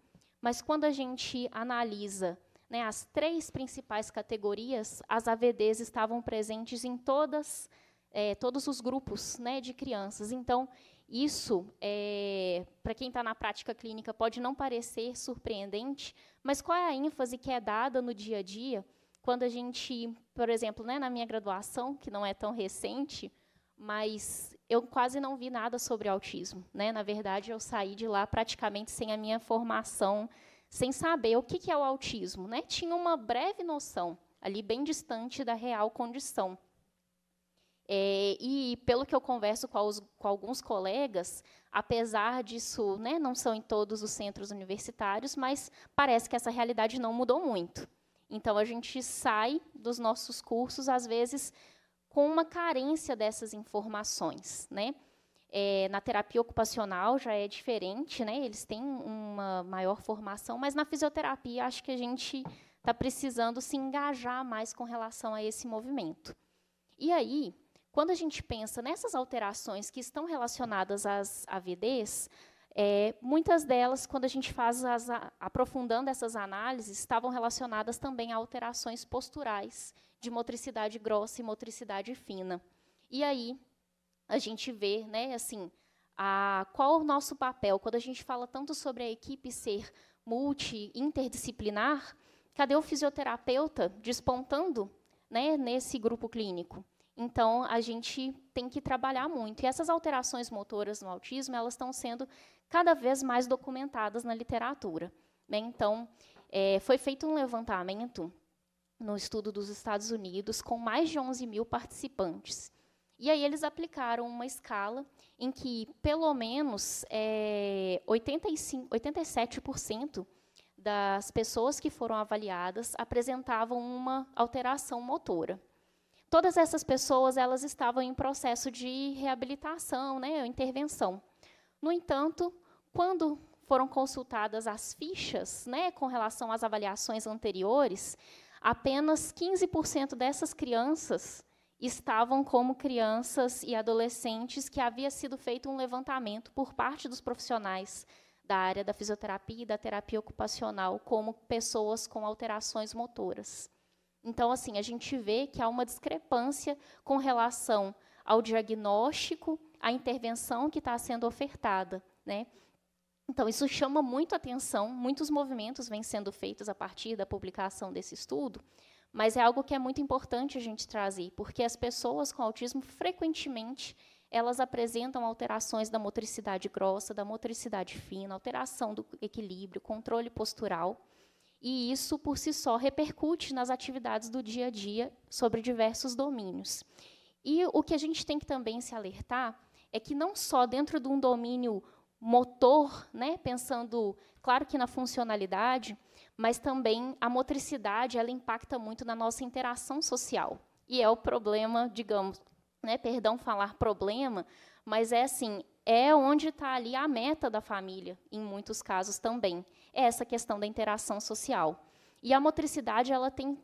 Mas quando a gente analisa né, as três principais categorias, as AVDs estavam presentes em todas, é, todos os grupos né, de crianças. Então, isso, é, para quem está na prática clínica, pode não parecer surpreendente, mas qual é a ênfase que é dada no dia a dia quando a gente, por exemplo, né, na minha graduação, que não é tão recente, mas eu quase não vi nada sobre autismo. Né? Na verdade, eu saí de lá praticamente sem a minha formação, sem saber o que é o autismo. Né? Tinha uma breve noção, ali bem distante da real condição. É, e, pelo que eu converso com, os, com alguns colegas, apesar disso, né, não são em todos os centros universitários, mas parece que essa realidade não mudou muito. Então, a gente sai dos nossos cursos, às vezes, com uma carência dessas informações, né? É, na terapia ocupacional já é diferente, né? Eles têm uma maior formação, mas na fisioterapia acho que a gente está precisando se engajar mais com relação a esse movimento. E aí, quando a gente pensa nessas alterações que estão relacionadas às AVDs, é, muitas delas, quando a gente faz as, a, aprofundando essas análises, estavam relacionadas também a alterações posturais de motricidade grossa e motricidade fina. E aí a gente vê, né, assim, a, qual o nosso papel quando a gente fala tanto sobre a equipe ser multi interdisciplinar. Cadê o fisioterapeuta despontando, né, nesse grupo clínico? Então, a gente tem que trabalhar muito. E essas alterações motoras no autismo, elas estão sendo cada vez mais documentadas na literatura. Né? Então, é, foi feito um levantamento no estudo dos Estados Unidos com mais de 11 mil participantes. E aí eles aplicaram uma escala em que pelo menos é, 85, 87% das pessoas que foram avaliadas apresentavam uma alteração motora. Todas essas pessoas elas estavam em processo de reabilitação, né, intervenção. No entanto, quando foram consultadas as fichas né, com relação às avaliações anteriores, apenas 15% dessas crianças estavam como crianças e adolescentes que havia sido feito um levantamento por parte dos profissionais da área da fisioterapia e da terapia ocupacional como pessoas com alterações motoras. Então, assim, a gente vê que há uma discrepância com relação ao diagnóstico a intervenção que está sendo ofertada. Né? Então, isso chama muito atenção, muitos movimentos vêm sendo feitos a partir da publicação desse estudo, mas é algo que é muito importante a gente trazer, porque as pessoas com autismo, frequentemente, elas apresentam alterações da motricidade grossa, da motricidade fina, alteração do equilíbrio, controle postural, e isso, por si só, repercute nas atividades do dia a dia sobre diversos domínios. E o que a gente tem que também se alertar é que não só dentro de um domínio motor, né, pensando, claro que na funcionalidade, mas também a motricidade, ela impacta muito na nossa interação social. E é o problema, digamos, né, perdão falar problema, mas é assim, é onde está ali a meta da família, em muitos casos também, é essa questão da interação social. E a motricidade, ela tem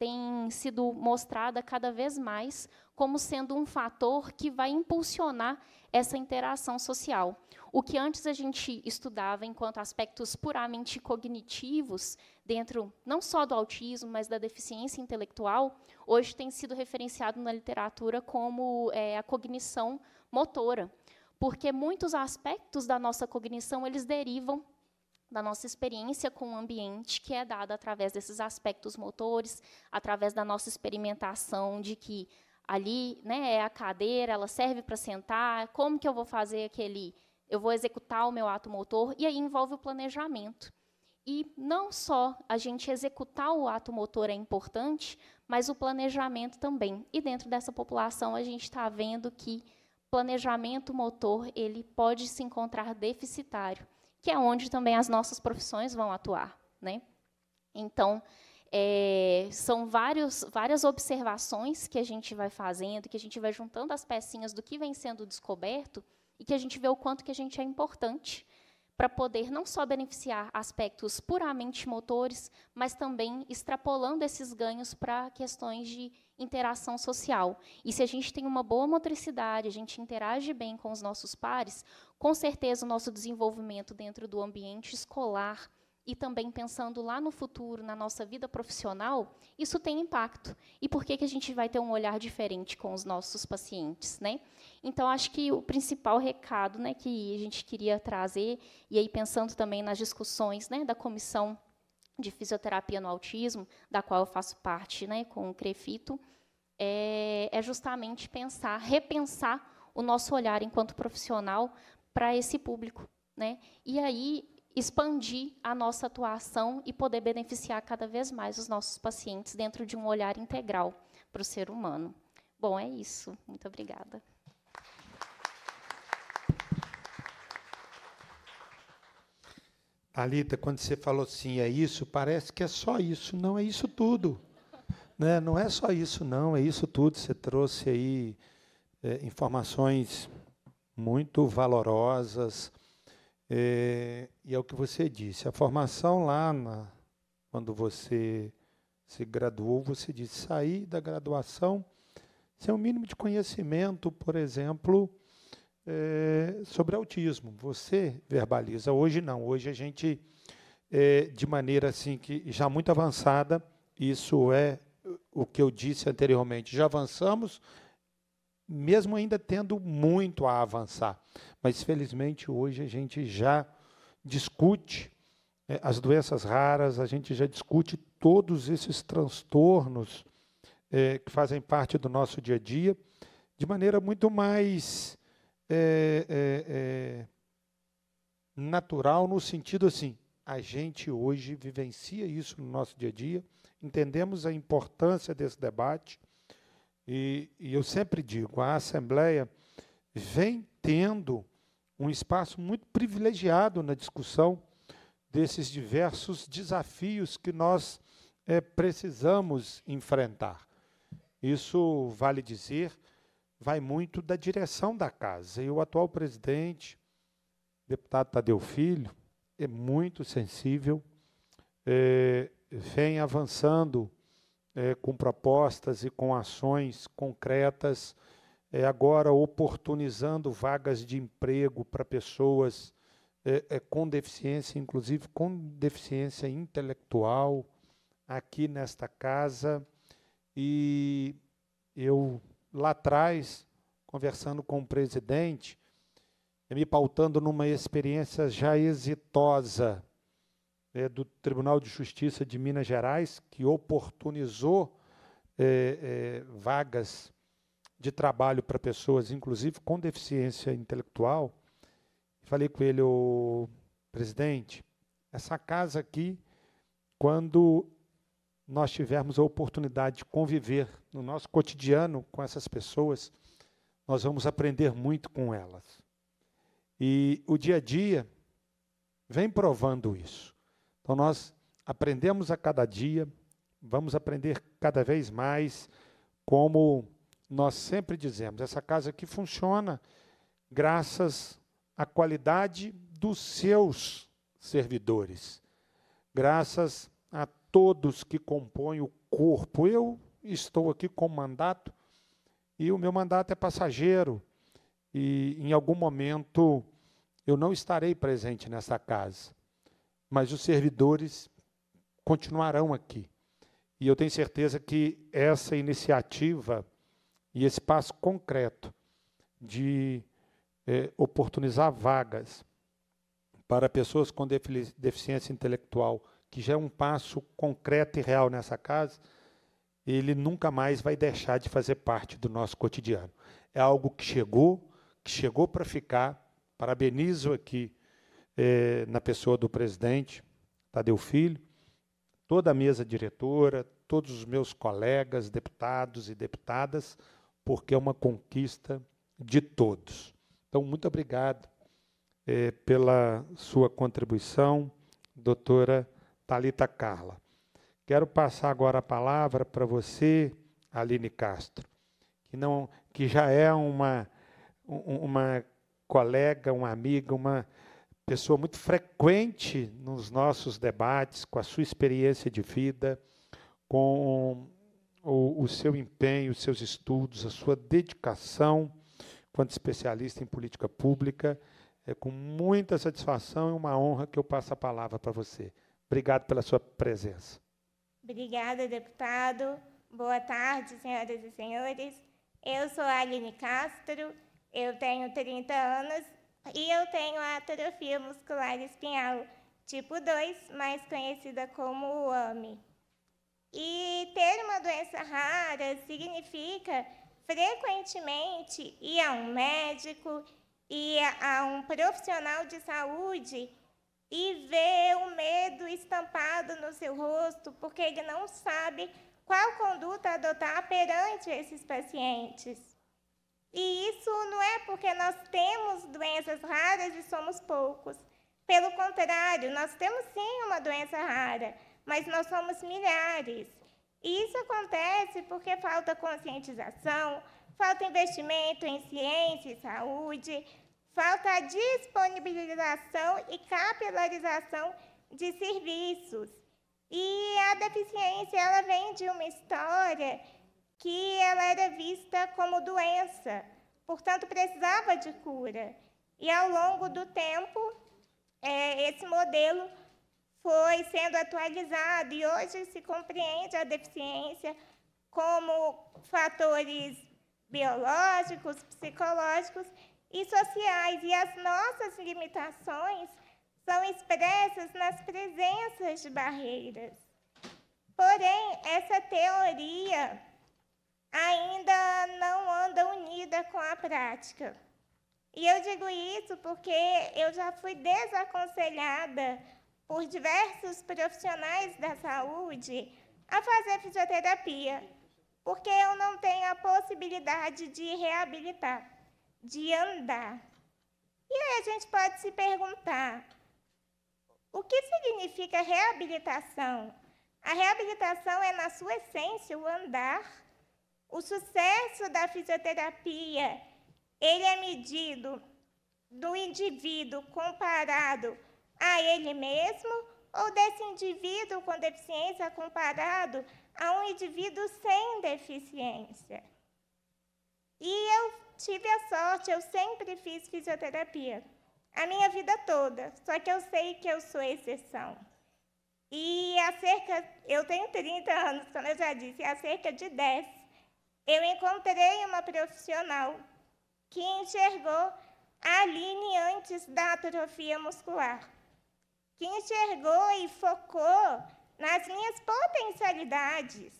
tem sido mostrada cada vez mais como sendo um fator que vai impulsionar essa interação social. O que antes a gente estudava enquanto aspectos puramente cognitivos, dentro não só do autismo, mas da deficiência intelectual, hoje tem sido referenciado na literatura como é, a cognição motora, porque muitos aspectos da nossa cognição eles derivam da nossa experiência com o ambiente que é dada através desses aspectos motores, através da nossa experimentação de que ali né, é a cadeira, ela serve para sentar, como que eu vou fazer aquele, eu vou executar o meu ato motor, e aí envolve o planejamento. E não só a gente executar o ato motor é importante, mas o planejamento também. E dentro dessa população a gente está vendo que planejamento motor ele pode se encontrar deficitário que é onde também as nossas profissões vão atuar. Né? Então, é, são vários, várias observações que a gente vai fazendo, que a gente vai juntando as pecinhas do que vem sendo descoberto e que a gente vê o quanto que a gente é importante para poder não só beneficiar aspectos puramente motores, mas também extrapolando esses ganhos para questões de interação social. E se a gente tem uma boa motricidade, a gente interage bem com os nossos pares, com certeza o nosso desenvolvimento dentro do ambiente escolar e também pensando lá no futuro, na nossa vida profissional, isso tem impacto. E por que, que a gente vai ter um olhar diferente com os nossos pacientes? Né? Então, acho que o principal recado né, que a gente queria trazer, e aí pensando também nas discussões né, da comissão de fisioterapia no autismo, da qual eu faço parte né, com o Crefito, é, é justamente pensar, repensar o nosso olhar enquanto profissional para esse público. Né? E aí expandir a nossa atuação e poder beneficiar cada vez mais os nossos pacientes dentro de um olhar integral para o ser humano. Bom, é isso. Muito obrigada. Alita, quando você falou sim, é isso, parece que é só isso, não é isso tudo. Né? Não é só isso, não, é isso tudo. Você trouxe aí é, informações muito valorosas. É, e é o que você disse, a formação lá, na, quando você se graduou, você disse sair da graduação sem o um mínimo de conhecimento, por exemplo, é, sobre autismo. Você verbaliza, hoje não, hoje a gente, é, de maneira assim que já muito avançada, isso é o que eu disse anteriormente, já avançamos mesmo ainda tendo muito a avançar. Mas, felizmente, hoje a gente já discute eh, as doenças raras, a gente já discute todos esses transtornos eh, que fazem parte do nosso dia a dia de maneira muito mais eh, natural, no sentido assim, a gente hoje vivencia isso no nosso dia a dia, entendemos a importância desse debate e, e eu sempre digo, a Assembleia vem tendo um espaço muito privilegiado na discussão desses diversos desafios que nós é, precisamos enfrentar. Isso, vale dizer, vai muito da direção da casa. E o atual presidente, deputado Tadeu Filho, é muito sensível, é, vem avançando é, com propostas e com ações concretas, é, agora oportunizando vagas de emprego para pessoas é, é, com deficiência, inclusive com deficiência intelectual, aqui nesta casa. E eu, lá atrás, conversando com o presidente, me pautando numa experiência já exitosa é, do Tribunal de Justiça de Minas Gerais, que oportunizou é, é, vagas de trabalho para pessoas, inclusive com deficiência intelectual. Falei com ele, o presidente, essa casa aqui, quando nós tivermos a oportunidade de conviver no nosso cotidiano com essas pessoas, nós vamos aprender muito com elas. E o dia a dia vem provando isso. Então nós aprendemos a cada dia, vamos aprender cada vez mais, como nós sempre dizemos, essa casa aqui funciona graças à qualidade dos seus servidores, graças a todos que compõem o corpo. Eu estou aqui com mandato e o meu mandato é passageiro e em algum momento eu não estarei presente nessa casa mas os servidores continuarão aqui. E eu tenho certeza que essa iniciativa e esse passo concreto de é, oportunizar vagas para pessoas com deficiência intelectual, que já é um passo concreto e real nessa casa, ele nunca mais vai deixar de fazer parte do nosso cotidiano. É algo que chegou, que chegou para ficar. Parabenizo aqui eh, na pessoa do presidente Tadeu Filho, toda a mesa diretora, todos os meus colegas, deputados e deputadas, porque é uma conquista de todos. Então, muito obrigado eh, pela sua contribuição, doutora Talita Carla. Quero passar agora a palavra para você, Aline Castro, que, não, que já é uma, uma colega, uma amiga, uma pessoa muito frequente nos nossos debates, com a sua experiência de vida, com o, o seu empenho, os seus estudos, a sua dedicação quanto especialista em política pública. É com muita satisfação e uma honra que eu passo a palavra para você. Obrigado pela sua presença. Obrigada, deputado. Boa tarde, senhoras e senhores. Eu sou Aline Castro, eu tenho 30 anos e eu tenho a atrofia muscular espinhal tipo 2, mais conhecida como AMI. E ter uma doença rara significa frequentemente ir a um médico, ir a um profissional de saúde e ver o medo estampado no seu rosto, porque ele não sabe qual conduta adotar perante esses pacientes. E isso não é porque nós temos doenças raras e somos poucos. Pelo contrário, nós temos sim uma doença rara, mas nós somos milhares. E isso acontece porque falta conscientização, falta investimento em ciência e saúde, falta disponibilização e capilarização de serviços. E a deficiência ela vem de uma história que ela era vista como doença, portanto precisava de cura. E ao longo do tempo, é, esse modelo foi sendo atualizado e hoje se compreende a deficiência como fatores biológicos, psicológicos e sociais. E as nossas limitações são expressas nas presenças de barreiras. Porém, essa teoria ainda não anda unida com a prática. E eu digo isso porque eu já fui desaconselhada por diversos profissionais da saúde a fazer fisioterapia, porque eu não tenho a possibilidade de reabilitar, de andar. E aí a gente pode se perguntar: o que significa reabilitação? A reabilitação é, na sua essência, o andar o sucesso da fisioterapia, ele é medido do indivíduo comparado a ele mesmo ou desse indivíduo com deficiência comparado a um indivíduo sem deficiência. E eu tive a sorte, eu sempre fiz fisioterapia, a minha vida toda, só que eu sei que eu sou exceção. E há cerca, eu tenho 30 anos, como eu já disse, há cerca de 10 eu encontrei uma profissional que enxergou a Aline antes da atrofia muscular, que enxergou e focou nas minhas potencialidades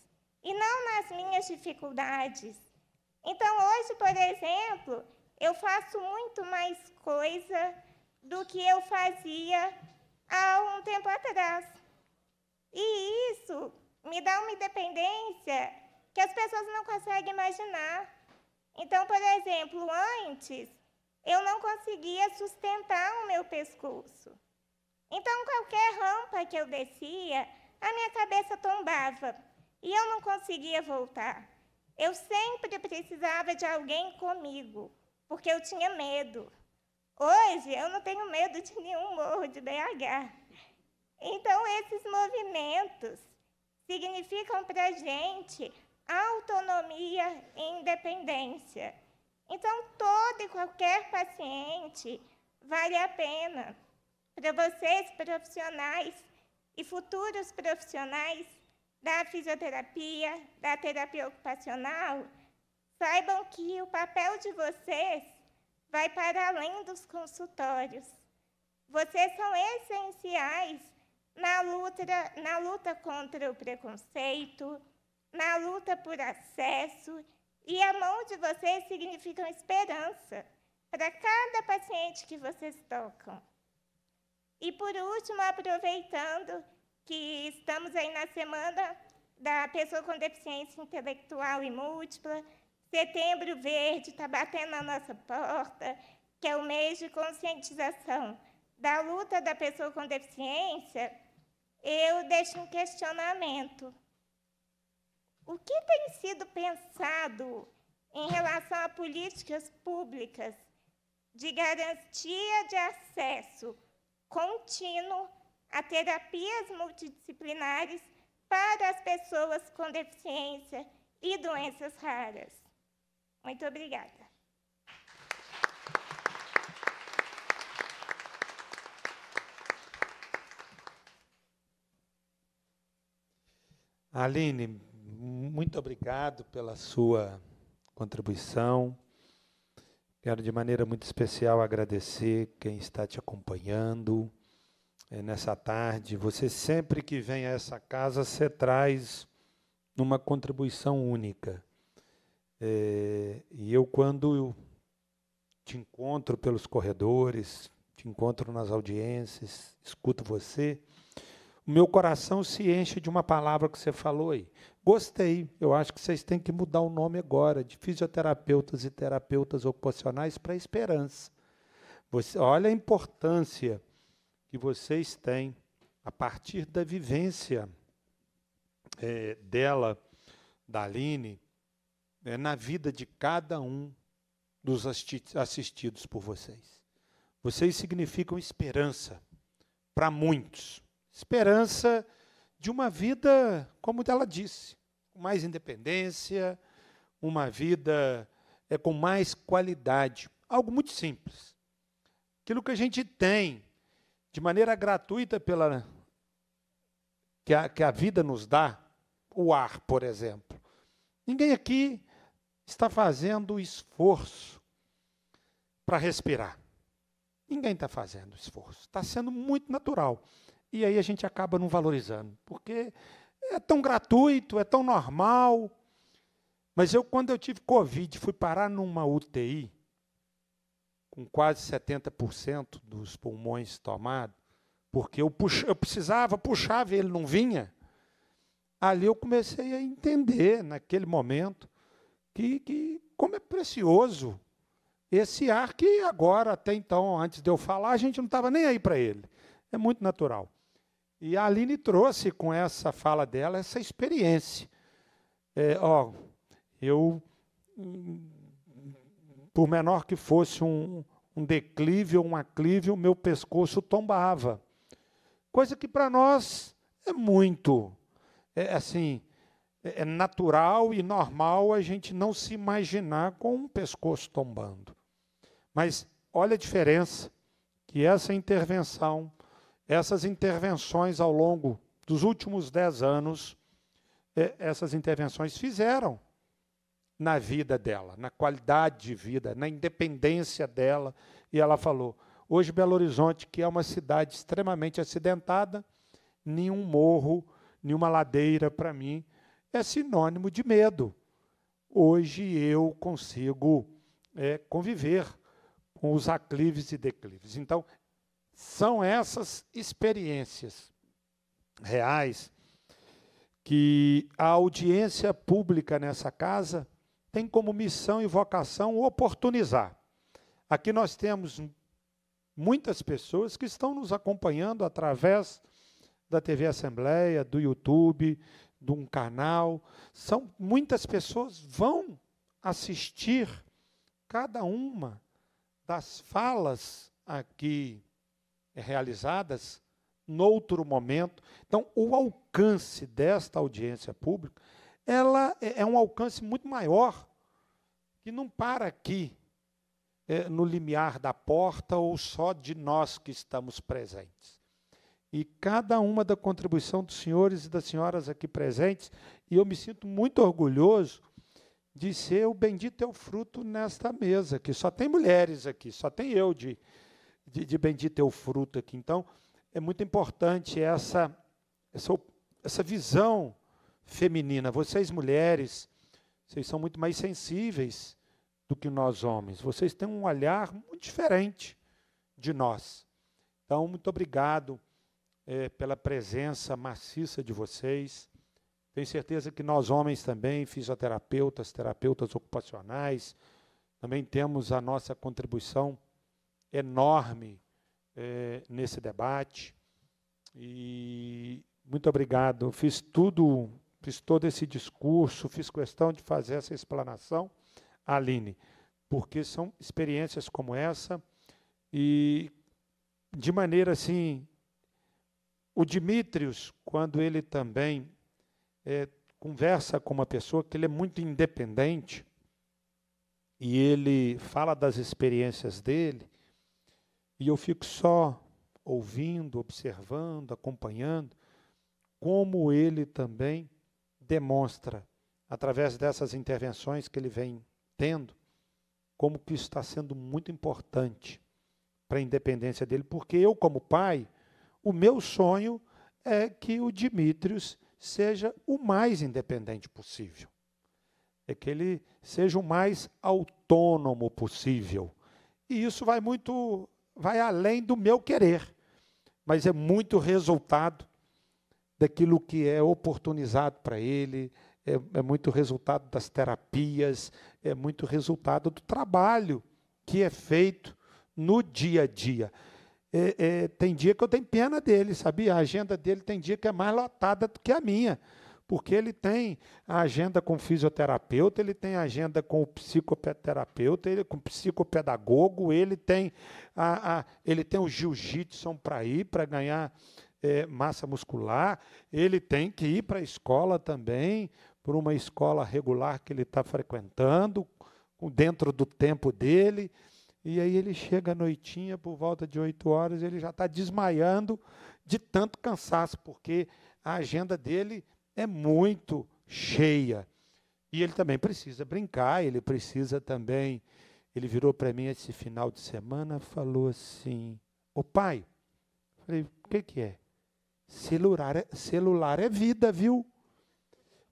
e não nas minhas dificuldades. Então, hoje, por exemplo, eu faço muito mais coisa do que eu fazia há um tempo atrás. E isso me dá uma independência que as pessoas não conseguem imaginar. Então, por exemplo, antes eu não conseguia sustentar o meu pescoço. Então, qualquer rampa que eu descia, a minha cabeça tombava e eu não conseguia voltar. Eu sempre precisava de alguém comigo, porque eu tinha medo. Hoje, eu não tenho medo de nenhum morro de BH. Então, esses movimentos significam para a gente autonomia e independência. Então, todo e qualquer paciente vale a pena. Para vocês, profissionais e futuros profissionais da fisioterapia, da terapia ocupacional, saibam que o papel de vocês vai para além dos consultórios. Vocês são essenciais na luta, na luta contra o preconceito, na luta por acesso, e a mão de vocês significam esperança para cada paciente que vocês tocam. E por último, aproveitando que estamos aí na semana da pessoa com deficiência intelectual e múltipla, Setembro Verde está batendo na nossa porta, que é o mês de conscientização da luta da pessoa com deficiência, eu deixo um questionamento. O que tem sido pensado em relação a políticas públicas de garantia de acesso contínuo a terapias multidisciplinares para as pessoas com deficiência e doenças raras? Muito obrigada. Aline, muito obrigado pela sua contribuição. Quero de maneira muito especial agradecer quem está te acompanhando é, nessa tarde. Você sempre que vem a essa casa, você traz uma contribuição única. É, e eu, quando eu te encontro pelos corredores, te encontro nas audiências, escuto você, o meu coração se enche de uma palavra que você falou aí. Gostei. Eu acho que vocês têm que mudar o nome agora de fisioterapeutas e terapeutas ocupacionais para esperança. Você, olha a importância que vocês têm a partir da vivência é, dela, da Aline, é, na vida de cada um dos assistidos por vocês. Vocês significam esperança para muitos esperança de uma vida, como ela disse, com mais independência, uma vida é, com mais qualidade. Algo muito simples. Aquilo que a gente tem de maneira gratuita pela que a, que a vida nos dá, o ar, por exemplo. Ninguém aqui está fazendo esforço para respirar. Ninguém está fazendo esforço. Está sendo muito natural. E aí a gente acaba não valorizando, porque é tão gratuito, é tão normal. Mas eu, quando eu tive Covid, fui parar numa UTI, com quase 70% dos pulmões tomados, porque eu, pux eu precisava, puxava e ele não vinha. Ali eu comecei a entender, naquele momento, que, que como é precioso esse ar que agora, até então, antes de eu falar, a gente não estava nem aí para ele. É muito natural. E a Aline trouxe com essa fala dela essa experiência. É, ó, eu, por menor que fosse um, um declive ou um aclive, o meu pescoço tombava. Coisa que para nós é muito. É assim, é, é natural e normal a gente não se imaginar com um pescoço tombando. Mas olha a diferença que essa intervenção essas intervenções ao longo dos últimos dez anos, é, essas intervenções fizeram na vida dela, na qualidade de vida, na independência dela. E ela falou: hoje Belo Horizonte, que é uma cidade extremamente acidentada, nenhum morro, nenhuma ladeira para mim é sinônimo de medo. Hoje eu consigo é, conviver com os aclives e declives. Então, são essas experiências reais que a audiência pública nessa casa tem como missão e vocação oportunizar. Aqui nós temos muitas pessoas que estão nos acompanhando através da TV Assembleia, do YouTube, de um canal. São muitas pessoas vão assistir cada uma das falas aqui eh, realizadas noutro momento. Então, o alcance desta audiência pública, ela é, é um alcance muito maior, que não para aqui é, no limiar da porta ou só de nós que estamos presentes. E cada uma da contribuição dos senhores e das senhoras aqui presentes, e eu me sinto muito orgulhoso de ser o bendito é o fruto nesta mesa, que só tem mulheres aqui, só tem eu de, de, de bendito é o fruto aqui. Então, é muito importante essa, essa, essa visão feminina. Vocês, mulheres, vocês são muito mais sensíveis do que nós, homens. Vocês têm um olhar muito diferente de nós. Então, muito obrigado é, pela presença maciça de vocês. Tenho certeza que nós, homens, também, fisioterapeutas, terapeutas ocupacionais, também temos a nossa contribuição enorme é, nesse debate. E muito obrigado. Fiz tudo, fiz todo esse discurso, fiz questão de fazer essa explanação, Aline, porque são experiências como essa e de maneira assim, o Dimitrios, quando ele também é, conversa com uma pessoa que ele é muito independente e ele fala das experiências dele, e eu fico só ouvindo, observando, acompanhando, como ele também demonstra, através dessas intervenções que ele vem tendo, como que isso está sendo muito importante para a independência dele, porque eu, como pai, o meu sonho é que o Dimitrios seja o mais independente possível. É que ele seja o mais autônomo possível. E isso vai muito vai além do meu querer, mas é muito resultado daquilo que é oportunizado para ele, é, é muito resultado das terapias, é muito resultado do trabalho que é feito no dia a dia. É, é, tem dia que eu tenho pena dele, sabia? A agenda dele tem dia que é mais lotada do que a minha porque ele tem a agenda com o fisioterapeuta, ele tem a agenda com o psicoterapeuta, ele com o psicopedagogo, ele tem a, a ele tem o jiu-jitsu para ir para ganhar é, massa muscular, ele tem que ir para a escola também, para uma escola regular que ele está frequentando, dentro do tempo dele. E aí ele chega à noitinha, por volta de 8 horas, ele já está desmaiando de tanto cansaço, porque a agenda dele é muito cheia. E ele também precisa brincar, ele precisa também. Ele virou para mim esse final de semana, falou assim: "O pai". Falei: "O que que é?" Celular é, celular é vida, viu?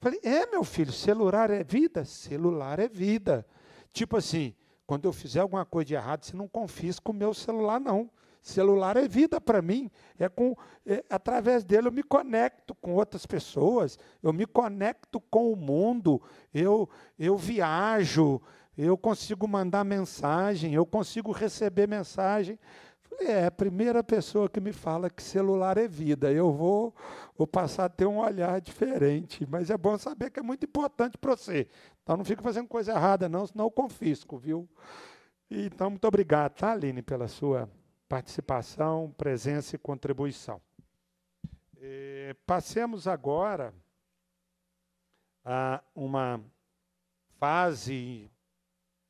Falei: "É, meu filho, celular é vida, celular é vida". Tipo assim, quando eu fizer alguma coisa de errado, você não confisca o meu celular não. Celular é vida para mim. É com é, através dele eu me conecto com outras pessoas, eu me conecto com o mundo, eu eu viajo, eu consigo mandar mensagem, eu consigo receber mensagem. É a primeira pessoa que me fala que celular é vida. Eu vou, vou passar a ter um olhar diferente. Mas é bom saber que é muito importante para você. Então não fica fazendo coisa errada, não, senão eu confisco, viu? Então, muito obrigado, tá, Aline, pela sua participação, presença e contribuição. E é, passemos agora a uma fase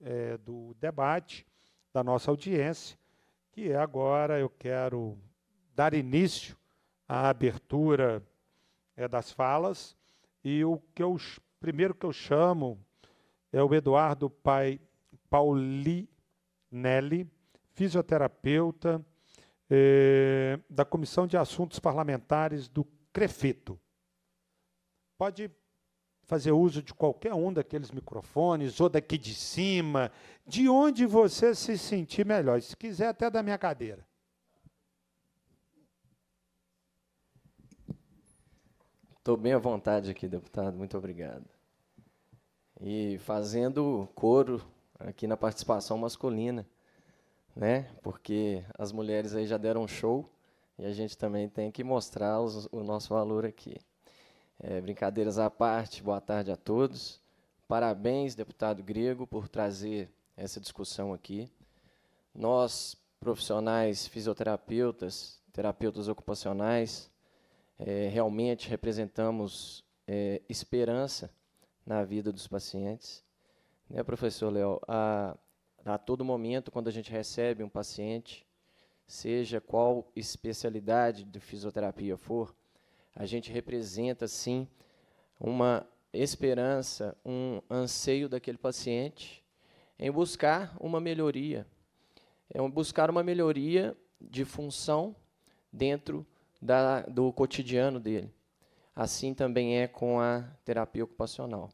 é, do debate da nossa audiência, que é agora eu quero dar início à abertura é, das falas e o que eu primeiro que eu chamo é o Eduardo Pai Paulinelli, fisioterapeuta é, da Comissão de Assuntos Parlamentares do Crefito. Pode fazer uso de qualquer um daqueles microfones, ou daqui de cima, de onde você se sentir melhor, se quiser até da minha cadeira. Estou bem à vontade aqui, deputado, muito obrigado. E fazendo coro aqui na participação masculina né? Porque as mulheres aí já deram um show e a gente também tem que mostrar os, o nosso valor aqui. É, brincadeiras à parte, boa tarde a todos. Parabéns, deputado Grego, por trazer essa discussão aqui. Nós, profissionais fisioterapeutas, terapeutas ocupacionais, é, realmente representamos é, esperança na vida dos pacientes. Né, professor Léo, a a todo momento, quando a gente recebe um paciente, seja qual especialidade de fisioterapia for, a gente representa, sim, uma esperança, um anseio daquele paciente em buscar uma melhoria. em é buscar uma melhoria de função dentro da, do cotidiano dele. Assim também é com a terapia ocupacional.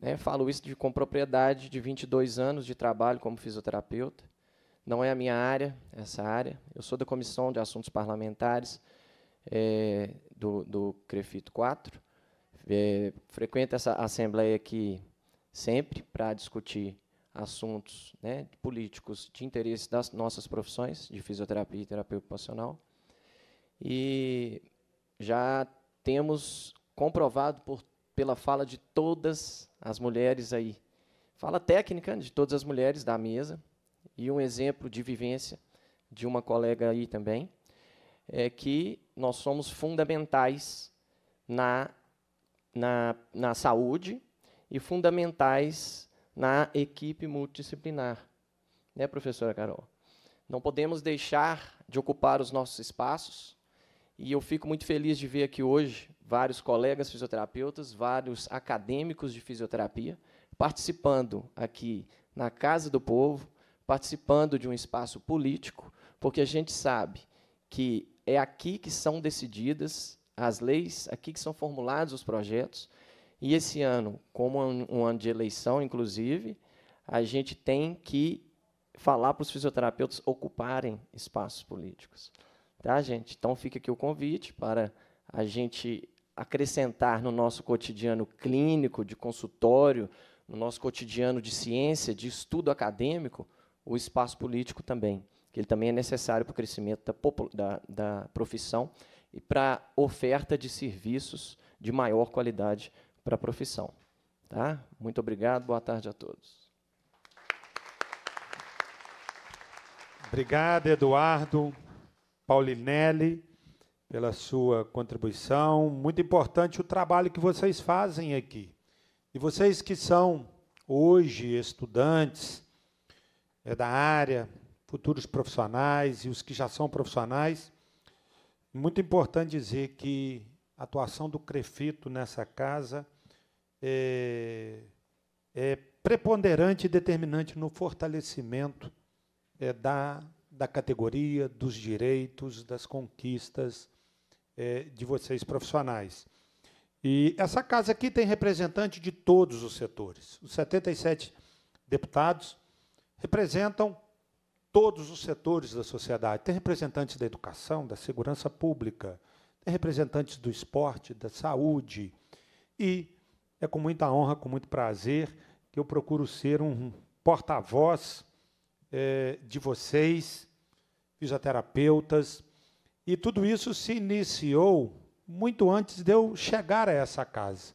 Né? Falo isso de, com propriedade de 22 anos de trabalho como fisioterapeuta. Não é a minha área, essa área. Eu sou da Comissão de Assuntos Parlamentares é, do, do CREFITO 4. É, frequento essa assembleia aqui sempre para discutir assuntos né, políticos de interesse das nossas profissões, de fisioterapia e terapia ocupacional. E já temos comprovado por pela fala de todas as mulheres aí. Fala técnica de todas as mulheres da mesa e um exemplo de vivência de uma colega aí também, é que nós somos fundamentais na, na, na saúde e fundamentais na equipe multidisciplinar. Né, professora Carol? Não podemos deixar de ocupar os nossos espaços e eu fico muito feliz de ver aqui hoje vários colegas fisioterapeutas, vários acadêmicos de fisioterapia participando aqui na Casa do Povo, participando de um espaço político, porque a gente sabe que é aqui que são decididas as leis, aqui que são formulados os projetos. E esse ano, como um ano de eleição, inclusive, a gente tem que falar para os fisioterapeutas ocuparem espaços políticos. Tá, gente? Então fica aqui o convite para a gente acrescentar no nosso cotidiano clínico, de consultório, no nosso cotidiano de ciência, de estudo acadêmico, o espaço político também, que ele também é necessário para o crescimento da, da, da profissão e para a oferta de serviços de maior qualidade para a profissão. Tá? Muito obrigado, boa tarde a todos. Obrigado, Eduardo. Paulinelli, pela sua contribuição. Muito importante o trabalho que vocês fazem aqui. E vocês que são hoje estudantes é, da área, futuros profissionais e os que já são profissionais, muito importante dizer que a atuação do Crefito nessa casa é, é preponderante e determinante no fortalecimento é, da da categoria, dos direitos, das conquistas é, de vocês profissionais. E essa casa aqui tem representante de todos os setores. Os 77 deputados representam todos os setores da sociedade. Tem representantes da educação, da segurança pública, tem representantes do esporte, da saúde. E é com muita honra, com muito prazer, que eu procuro ser um porta-voz é, de vocês fisioterapeutas, e tudo isso se iniciou muito antes de eu chegar a essa casa.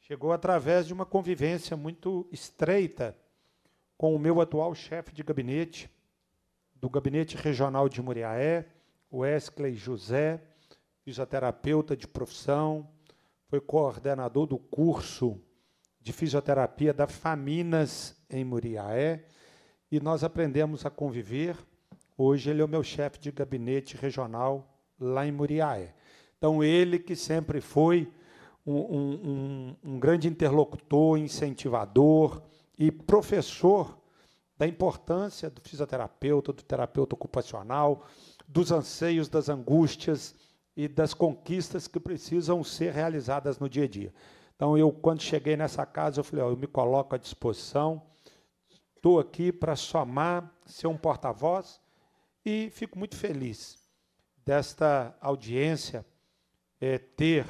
Chegou através de uma convivência muito estreita com o meu atual chefe de gabinete, do Gabinete Regional de Muriaé, Wesley José, fisioterapeuta de profissão, foi coordenador do curso de fisioterapia da Faminas em Muriaé, e nós aprendemos a conviver Hoje ele é o meu chefe de gabinete regional lá em Muriaé. Então, ele que sempre foi um, um, um, um grande interlocutor, incentivador e professor da importância do fisioterapeuta, do terapeuta ocupacional, dos anseios, das angústias e das conquistas que precisam ser realizadas no dia a dia. Então, eu, quando cheguei nessa casa, eu falei, ó, eu me coloco à disposição, estou aqui para somar, ser um porta-voz e fico muito feliz desta audiência é, ter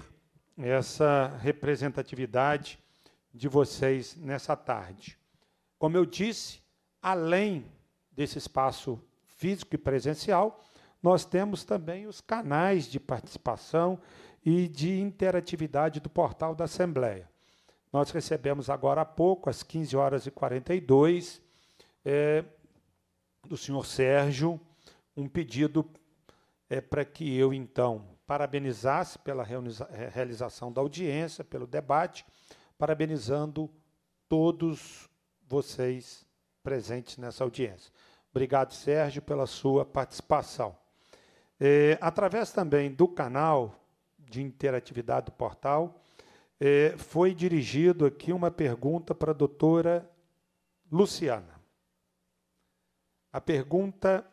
essa representatividade de vocês nessa tarde. Como eu disse, além desse espaço físico e presencial, nós temos também os canais de participação e de interatividade do portal da Assembleia. Nós recebemos agora há pouco, às 15 horas e 42, é, do senhor Sérgio, um pedido é, para que eu, então, parabenizasse pela é, realização da audiência, pelo debate, parabenizando todos vocês presentes nessa audiência. Obrigado, Sérgio, pela sua participação. É, através também do canal de interatividade do portal, é, foi dirigido aqui uma pergunta para a doutora Luciana. A pergunta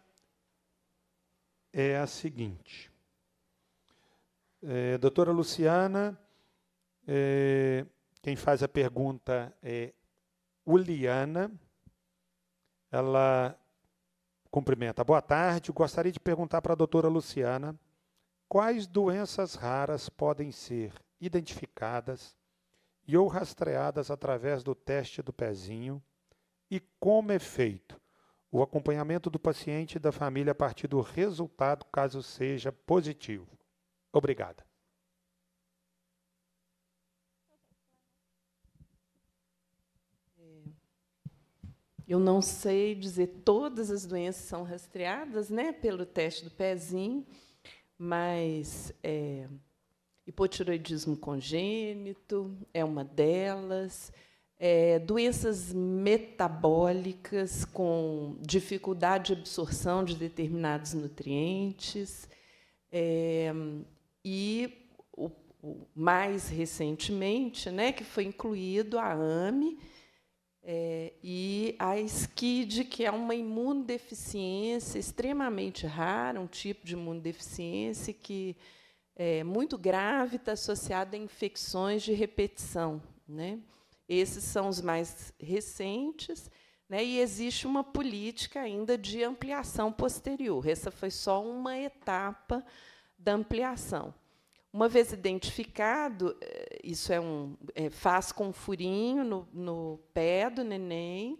é a seguinte. É, doutora Luciana, é, quem faz a pergunta é Uliana. Ela cumprimenta. Boa tarde. Gostaria de perguntar para a doutora Luciana quais doenças raras podem ser identificadas e ou rastreadas através do teste do pezinho e como é feito o acompanhamento do paciente e da família a partir do resultado, caso seja positivo. Obrigada. É, eu não sei dizer todas as doenças são rastreadas, né, pelo teste do pezinho, mas é, hipotiroidismo congênito é uma delas é, doenças metabólicas com dificuldade de absorção de determinados nutrientes. É, e o, o, mais recentemente, né, que foi incluído a AME é, e a SKID, que é uma imunodeficiência extremamente rara, um tipo de imunodeficiência que é muito grave, está associada a infecções de repetição. Né? Esses são os mais recentes. Né, e existe uma política ainda de ampliação posterior. Essa foi só uma etapa da ampliação. Uma vez identificado, eh, isso é um é, faz com um furinho no, no pé do neném,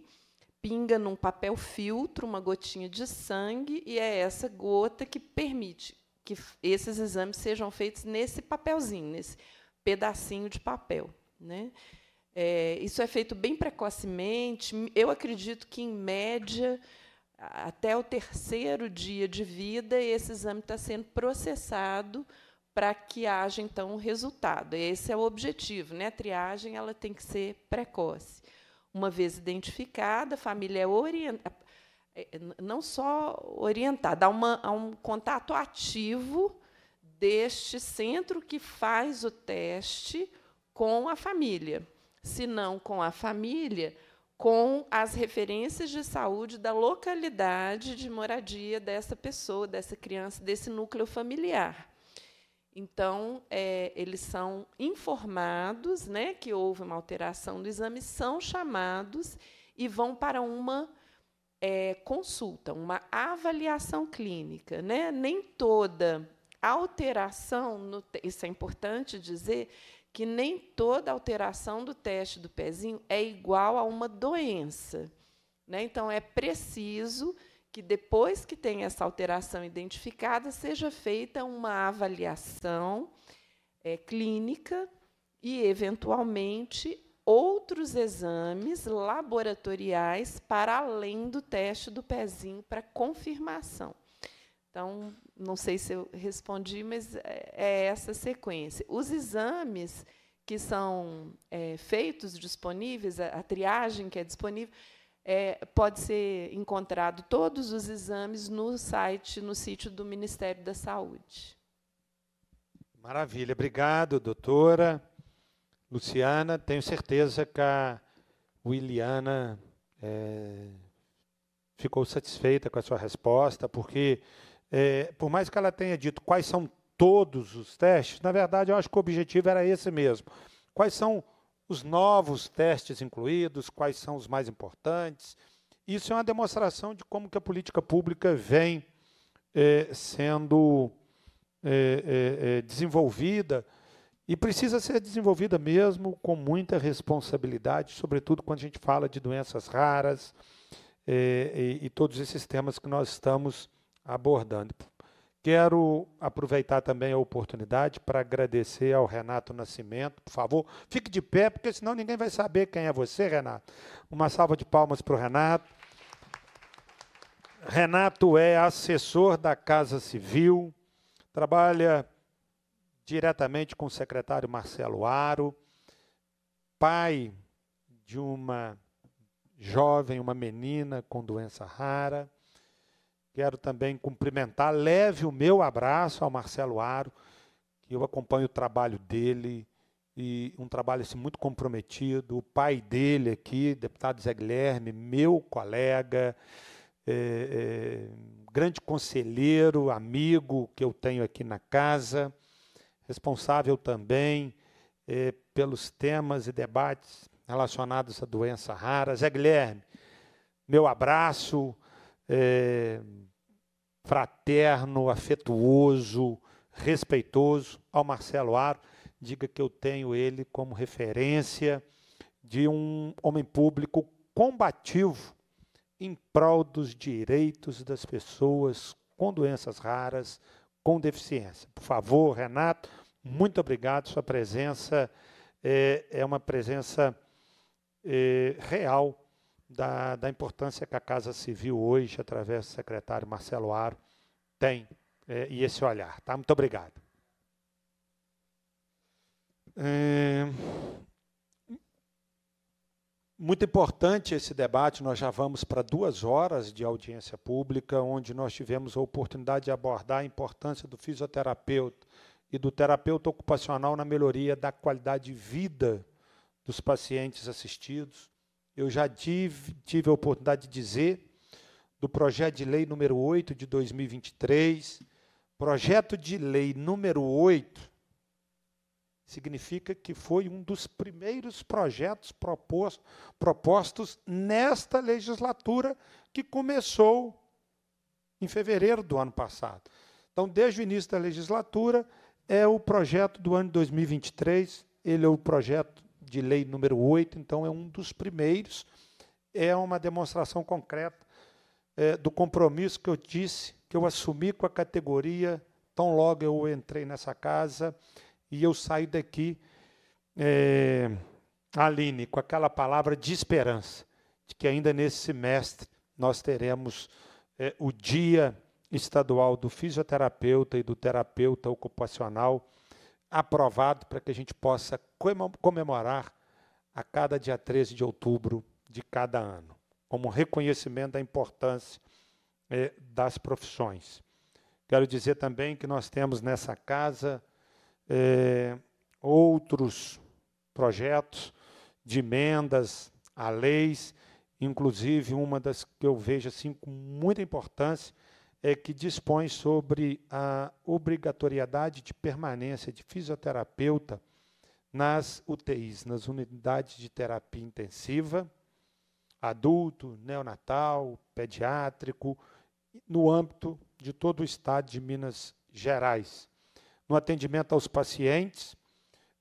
pinga num papel filtro uma gotinha de sangue e é essa gota que permite que esses exames sejam feitos nesse papelzinho, nesse pedacinho de papel, né? É, isso é feito bem precocemente. Eu acredito que, em média, até o terceiro dia de vida, esse exame está sendo processado para que haja então um resultado. Esse é o objetivo, né? A triagem ela tem que ser precoce. Uma vez identificada, a família é orientada, é, é, não só orientada, há, uma, um contato ativo deste centro que faz o teste com a família se não com a família, com as referências de saúde da localidade de moradia dessa pessoa, dessa criança, desse núcleo familiar. Então, é, eles são informados né, que houve uma alteração do exame, são chamados e vão para uma é, consulta, uma avaliação clínica. Né? Nem toda alteração, no, isso é importante dizer, que nem toda alteração do teste do pezinho é igual a uma doença. Né? Então, é preciso que, depois que tem essa alteração identificada, seja feita uma avaliação é, clínica e, eventualmente, outros exames laboratoriais para além do teste do pezinho para confirmação. Então, não sei se eu respondi, mas é, é essa sequência. Os exames que são é, feitos disponíveis, a, a, triagem que é disponível, é, pode ser encontrado todos os exames no site, no sítio do Ministério da Saúde. Maravilha, obrigado, doutora. Luciana, tenho certeza que a Williana é, ficou satisfeita com a sua resposta, porque é, por mais que ela tenha dito quais são todos os testes, na verdade eu acho que o objetivo era esse mesmo. Quais são os novos testes incluídos, quais são os mais importantes. Isso é uma demonstração de como que a política pública vem é, sendo é, é, é desenvolvida e precisa ser desenvolvida mesmo com muita responsabilidade, sobretudo quando a gente fala de doenças raras é, e, e todos esses temas que nós estamos abordando. Quero aproveitar também a oportunidade para agradecer ao Renato Nascimento. Por favor, fique de pé, porque senão ninguém vai saber quem é você, Renato. Uma salva de palmas para o Renato. Renato é assessor da Casa Civil, trabalha diretamente com o secretário Marcelo Aro, pai de uma jovem, uma menina com doença rara Quero também cumprimentar, leve o meu abraço ao Marcelo Aro, que eu acompanho o trabalho dele, e um trabalho assim, muito comprometido. O pai dele aqui, deputado Zé Guilherme, meu colega, é, é, grande conselheiro, amigo que eu tenho aqui na casa, responsável também é, pelos temas e debates relacionados à doença rara. Zé Guilherme, meu abraço, é, fraterno, afetuoso, respeitoso ao Marcelo Aro. Diga que eu tenho ele como referência de um homem público combativo em prol dos direitos das pessoas com doenças raras, com deficiência. Por favor, Renato, muito obrigado. Sua presença é, é uma presença é, real da, da importância que a Casa Civil hoje, através do secretário Marcelo Aro, tem é, e esse olhar. Tá? Muito obrigado. É, muito importante esse debate. Nós já vamos para duas horas de audiência pública, onde nós tivemos a oportunidade de abordar a importância do fisioterapeuta e do terapeuta ocupacional na melhoria da qualidade de vida dos pacientes assistidos, eu já tive, tive a oportunidade de dizer do projeto de lei número 8 de 2023. Projeto de lei número 8 significa que foi um dos primeiros projetos propostos nesta legislatura que começou em fevereiro do ano passado. Então, desde o início da legislatura, é o projeto do ano 2023, ele é o projeto de lei número 8, então é um dos primeiros, é uma demonstração concreta é, do compromisso que eu disse, que eu assumi com a categoria, tão logo eu entrei nessa casa e eu saio daqui, é, Aline, com aquela palavra de esperança, de que ainda nesse semestre nós teremos é, o Dia Estadual do Fisioterapeuta e do Terapeuta Ocupacional aprovado para que a gente possa comemorar a cada dia 13 de outubro de cada ano, como reconhecimento da importância é, das profissões. Quero dizer também que nós temos nessa casa é, outros projetos de emendas a leis, inclusive uma das que eu vejo assim com muita importância, é, que dispõe sobre a obrigatoriedade de permanência de fisioterapeuta nas UTIs, nas unidades de terapia intensiva, adulto, neonatal, pediátrico, no âmbito de todo o estado de Minas Gerais. No atendimento aos pacientes,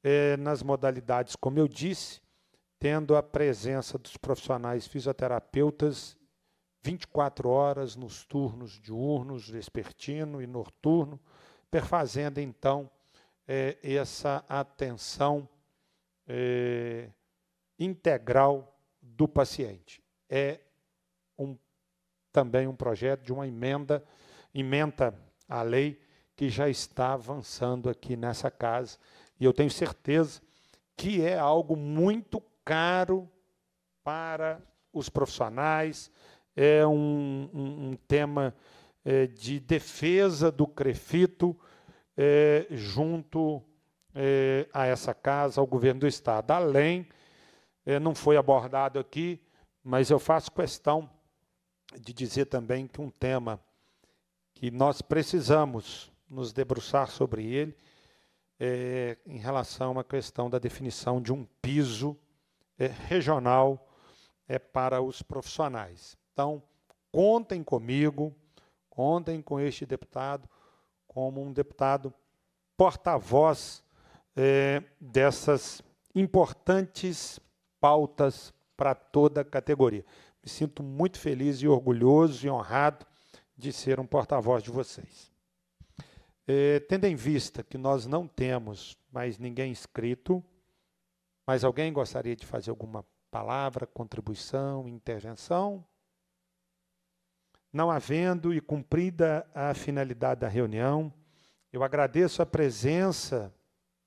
é, nas modalidades, como eu disse, tendo a presença dos profissionais fisioterapeutas 24 horas nos turnos diurnos, vespertino e noturno, perfazendo então é, essa atenção é, integral do paciente. É um, também um projeto de uma emenda, emenda à lei que já está avançando aqui nessa casa e eu tenho certeza que é algo muito caro para os profissionais, é um, um, um tema é, de defesa do Crefito é, junto é, a essa casa, ao governo do Estado. Além, é, não foi abordado aqui, mas eu faço questão de dizer também que um tema que nós precisamos nos debruçar sobre ele é em relação à questão da definição de um piso é, regional é, para os profissionais. Então, contem comigo, contem com este deputado como um deputado porta-voz é, dessas importantes pautas para toda a categoria. Me sinto muito feliz e orgulhoso e honrado de ser um porta-voz de vocês. É, tendo em vista que nós não temos mais ninguém inscrito, mas alguém gostaria de fazer alguma palavra, contribuição, intervenção? Não havendo e cumprida a finalidade da reunião, eu agradeço a presença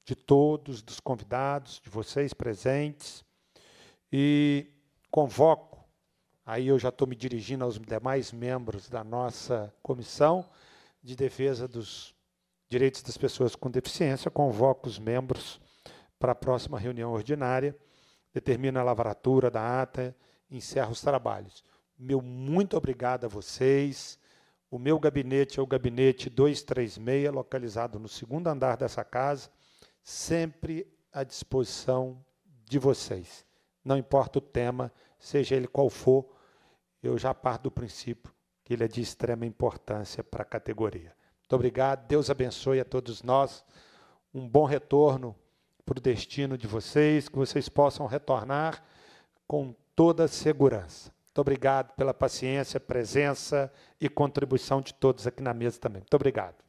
de todos, dos convidados, de vocês presentes, e convoco, aí eu já estou me dirigindo aos demais membros da nossa comissão de defesa dos direitos das pessoas com deficiência, convoco os membros para a próxima reunião ordinária, determino a lavratura da ata e encerro os trabalhos. Meu muito obrigado a vocês. O meu gabinete é o gabinete 236, localizado no segundo andar dessa casa, sempre à disposição de vocês. Não importa o tema, seja ele qual for, eu já parto do princípio que ele é de extrema importância para a categoria. Muito obrigado, Deus abençoe a todos nós. Um bom retorno para o destino de vocês, que vocês possam retornar com toda segurança. Muito obrigado pela paciência, presença e contribuição de todos aqui na mesa também. Muito obrigado.